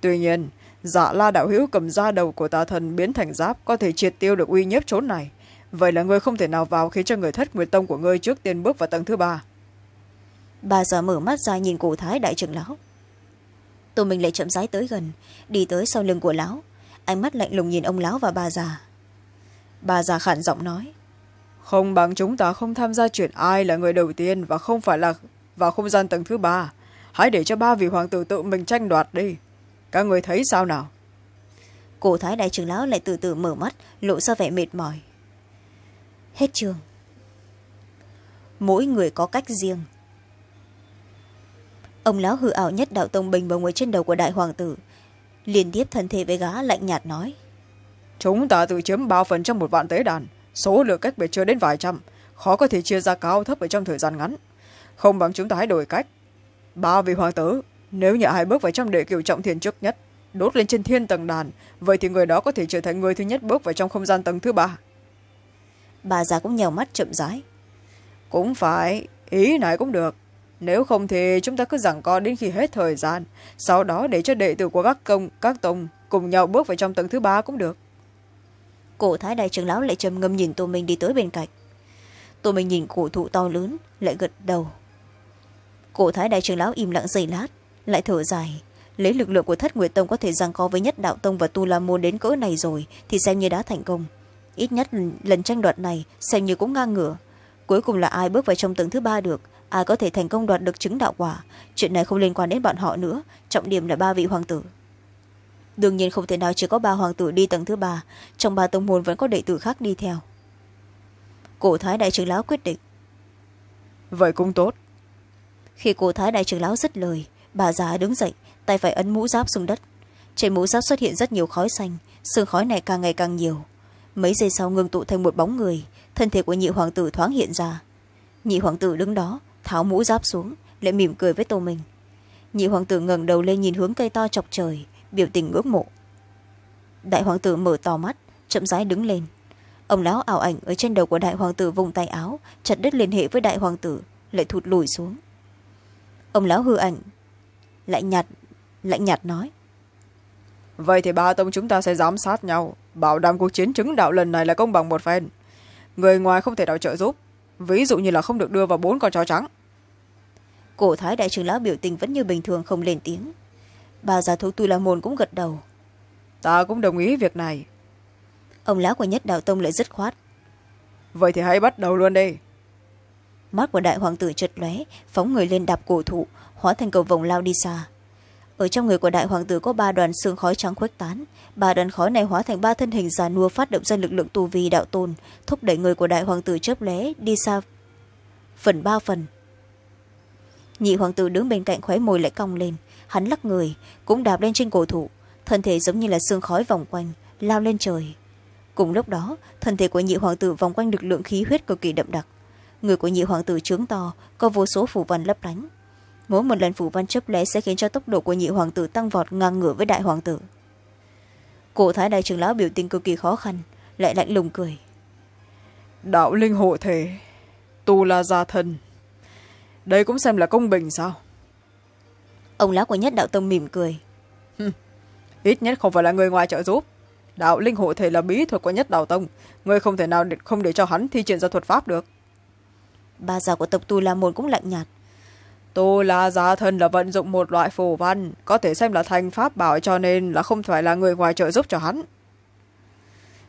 tuy nhiên dạ la đạo hữu cầm da đầu của tà thần biến thành giáp có thể triệt tiêu được uy nhiếp chỗ này vậy là ngươi không thể nào vào khiến cho người thất nguyệt tông của ngươi trước tiên bước vào tầng thứ ba bà già mở mắt ra nhìn cụ thái đại trưởng lão tô minh lại chậm rãi tới gần đi tới sau lưng của lão ánh mắt lạnh lùng nhìn ông lão và bà già bà già khản giọng nói không bằng chúng ta không tham gia chuyện ai là người đầu tiên và không phải là vào không gian tầng thứ ba hãy để cho ba vị hoàng tử tự mình tranh đoạt đi các người thấy sao nào cổ thái đại trưởng lão lại từ từ mở mắt lộ ra vẻ mệt mỏi hết trường mỗi người có cách riêng ông lão hư ảo nhất đạo tông bình bằng người trên đầu của đại hoàng tử liên tiếp thân thể với gã lạnh nhạt nói chúng ta tự chiếm ba phần trong một vạn tế đàn số lượng cách biệt chưa đến vài trăm khó có thể chia ra cao thấp ở trong thời gian ngắn không bằng chúng ta hãy đổi cách ba vị hoàng tử nếu nhà hai bước vào trong đệ cửu trọng thiên trước nhất đốt lên trên thiên tầng đàn vậy thì người đó có thể trở thành người thứ nhất bước vào trong không gian tầng thứ ba bà già cũng nhèo mắt chậm rãi cũng phải ý này cũng được nếu không thì chúng ta cứ giảng co đến khi hết thời gian sau đó để cho đệ tử của các công các tông cùng nhau bước vào trong tầng thứ ba cũng được cổ thái đại trưởng lão lại trầm ngâm nhìn tô mình đi tới bên cạnh tô mình nhìn cổ thụ to lớn lại gật đầu cụ thái đại trưởng lão im lặng giây lát lại thở dài lấy lực lượng của thất nguyệt tông có thể rằng co với nhất đạo tông và tu la môn đến cỡ này rồi thì xem như đã thành công ít nhất lần tranh đoạt này xem như cũng ngang ngửa cuối cùng là ai bước vào trong tầng thứ ba được ai có thể thành công đoạt được chứng đạo quả chuyện này không liên quan đến bọn họ nữa trọng điểm là ba vị hoàng tử đương nhiên không thể nào chỉ có ba hoàng tử đi tầng thứ ba trong ba tông môn vẫn có đệ tử khác đi theo cổ thái đại trưởng lão quyết định vậy cũng tốt khi cô thái đại trưởng lão dứt lời bà già đứng dậy tay phải ấn mũ giáp xuống đất trên mũ giáp xuất hiện rất nhiều khói xanh sương khói này càng ngày càng nhiều mấy giây sau ngưng tụ thành một bóng người thân thể của nhị hoàng tử thoáng hiện ra nhị hoàng tử đứng đó tháo mũ giáp xuống lại mỉm cười với tô mình nhị hoàng tử ngẩng đầu lên nhìn hướng cây to chọc trời biểu tình ngưỡng mộ đại hoàng tử mở to mắt chậm rãi đứng lên ông lão ảo ảnh ở trên đầu của đại hoàng tử vùng tay áo chặt đứt liên hệ với đại hoàng tử lại thụt lùi xuống ông lão hư ảnh lạnh nhạt lạnh nhạt nói vậy thì ba tông chúng ta sẽ giám sát nhau bảo đảm cuộc chiến chứng đạo lần này là công bằng một phen người ngoài không thể nào trợ giúp ví dụ như là không được đưa vào bốn con chó trắng cổ thái đại trưởng lão biểu tình vẫn như bình thường không lên tiếng bà già thú tu la môn cũng gật đầu ta cũng đồng ý việc này ông lão của nhất đạo tông lại dứt khoát vậy thì hãy bắt đầu luôn đi mắt của đại hoàng tử chật lóe phóng người lên đạp cổ thụ hóa thành cầu vồng lao đi xa ở trong người của đại hoàng tử có ba đoàn xương khói trắng khuếch tán ba đoàn khói này hóa thành ba thân hình già nua phát động ra lực lượng tu vi đạo tôn thúc đẩy người của đại hoàng tử chớp lóe đi xa phần ba phần nhị hoàng tử đứng bên cạnh khóe môi lại cong lên hắn lắc người cũng đạp lên trên cổ thụ thân thể giống như là xương khói vòng quanh lao lên trời cùng lúc đó thân thể của nhị hoàng tử vòng quanh lực lượng khí huyết cực kỳ đậm đặc người của nhị hoàng tử trướng to có vô số phủ văn lấp lánh mỗi một lần phủ văn chấp lé sẽ khiến cho tốc độ của nhị hoàng tử tăng vọt ngang ngửa với đại hoàng tử cụ thái đại trưởng lão biểu tình cực kỳ khó khăn lại lạnh lùng cười đạo linh hộ thể tu là gia thần đây cũng xem là công bình sao ông lão của nhất đạo tông mỉm cười. ít nhất không phải là người ngoài trợ giúp đạo linh hộ thể là bí thuật của nhất đạo tông người không thể nào để, không để cho hắn thi triển ra thuật pháp được bà già của tộc tu la môn cũng lạnh nhạt tu la giá thân là vận dụng một loại phổ văn có thể xem là thành pháp bảo cho nên là không phải là người ngoài trợ giúp cho hắn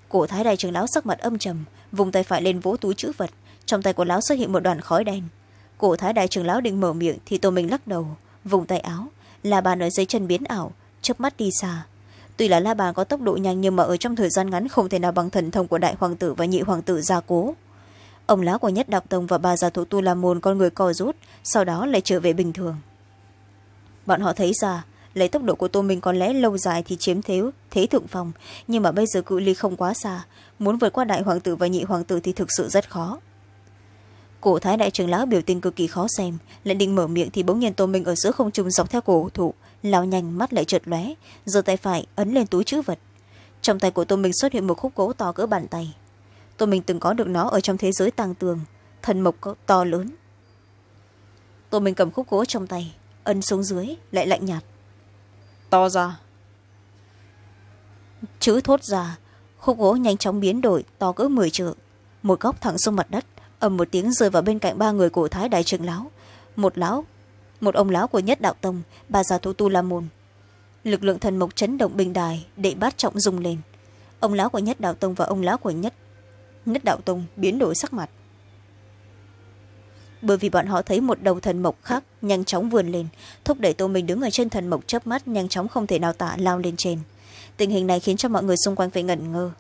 cổ thái đại trường lão sắc mặt âm trầm vùng tay phải lên vỗ túi chữ vật trong tay của lão xuất hiện một đoàn khói đen cổ thái đại trường lão định mở miệng thì tô minh lắc đầu vùng tay áo là bàn ở dưới chân biến ảo chớp mắt đi xa tuy là la bàn có tốc độ nhanh nhưng mà ở trong thời gian ngắn không thể nào bằng thần thông của đại hoàng tử và nhị hoàng tử gia cố ông lá của nhất đạo tông và bà già thủ tu la mồn con người co rút sau đó lại trở về bình thường bọn họ thấy ra lấy tốc độ của tô minh có lẽ lâu dài thì chiếm thế, thế thượng phòng nhưng mà bây giờ cự ly không quá xa muốn vượt qua đại hoàng tử và nhị hoàng tử thì thực sự rất khó cổ thái đại trưởng lão biểu tình cực kỳ khó xem lại định mở miệng thì bỗng nhiên tô minh ở giữa không trung dọc theo cổ thụ lao nhanh mắt lại trượt lóe giơ tay phải ấn lên túi chữ vật trong tay của tô minh xuất hiện một khúc gỗ to cỡ bàn tay tôi mình từng có được nó ở trong thế giới tàng tường thần mộc to lớn tôi mình cầm khúc gỗ trong tay ân xuống dưới lại lạnh nhạt to ra chữ thốt ra khúc gỗ nhanh chóng biến đổi to cỡ mười trượng một góc thẳng xuống mặt đất ầm một tiếng rơi vào bên cạnh ba người cổ thái đại trưởng lão một lão một ông lão của nhất đạo tông bà già thu tu la môn lực lượng thần mộc chấn động bình đài đệ bát trọng rung lên ông lão của nhất đạo tông và ông lão của nhất nhất đạo tông biến đổi sắc mặt bởi vì bọn họ thấy một đầu thần mộc khác nhanh chóng vươn lên thúc đẩy tô minh đứng ở trên thần mộc chớp mắt nhanh chóng không thể nào tả lao lên trên tình hình này khiến cho mọi người xung quanh phải ngẩn ngơ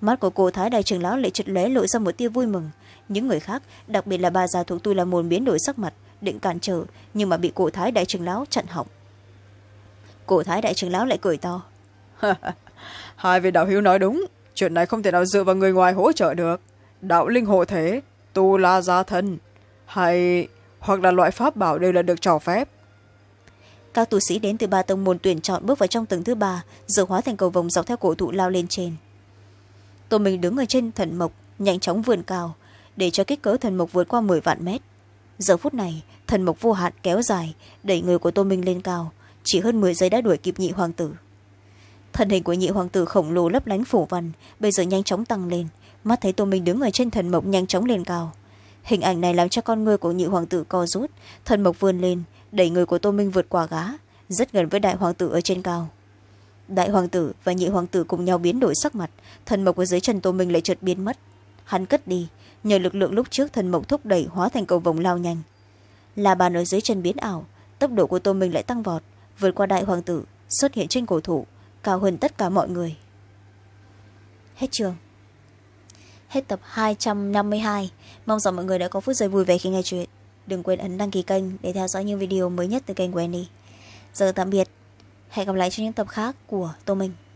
mắt của cô thái đại trường lão lại trượt lóe lộ ra một tia vui mừng những người khác đặc biệt là bà già thuộc tôi là mồn biến đổi sắc mặt định cản trở nhưng mà bị cổ thái đại trường lão chặn hỏng cổ thái đại trường lão lại cười to hai vị đạo hữu nói đúng chuyện này không thể nào dựa vào người ngoài hỗ trợ được đạo linh hộ thế tu la gia thân hay hoặc là loại pháp bảo đều là được cho phép các tu sĩ đến từ ba tông môn tuyển chọn bước vào trong tầng thứ ba rồi hóa thành cầu vòng dọc theo cổ thụ lao lên trên tô mình đứng ở trên thần mộc nhanh chóng vườn cao để cho kích cỡ thần mộc vượt qua m vạn mét giờ phút này thần mộc vô hạn kéo dài đẩy người của tô minh lên cao chỉ hơn m giây đã đuổi kịp nhị hoàng tử thân hình của nhị hoàng tử khổng lồ lấp lánh phủ văn bây giờ nhanh chóng tăng lên mắt thấy tô minh đứng ở trên thần mộc nhanh chóng lên cao hình ảnh này làm cho con người của nhị hoàng tử co rút thần mộc vươn lên đẩy người của tô minh vượt qua gá rất gần với đại hoàng tử ở trên cao đại hoàng tử và nhị hoàng tử cùng nhau biến đổi sắc mặt thần mộc ở dưới chân tô minh lại chợt biến mất hắn cất đi nhờ lực lượng lúc trước thần mộc thúc đẩy hóa thành cầu vồng lao nhanh là bàn ở dưới chân biến ảo tốc độ của tô minh lại tăng vọt vượt qua đại hoàng tử xuất hiện trên cổ thụ cao hơn tất cả mọi người hết trường hết tập hai trăm năm mươi hai mong rằng mọi người đã có phút giây vui vẻ khi nghe chuyện đừng quên ấn đăng ký kênh để theo dõi những video mới nhất từ kênh của giờ tạm biệt hẹn gặp lại trong những tập khác của tô minh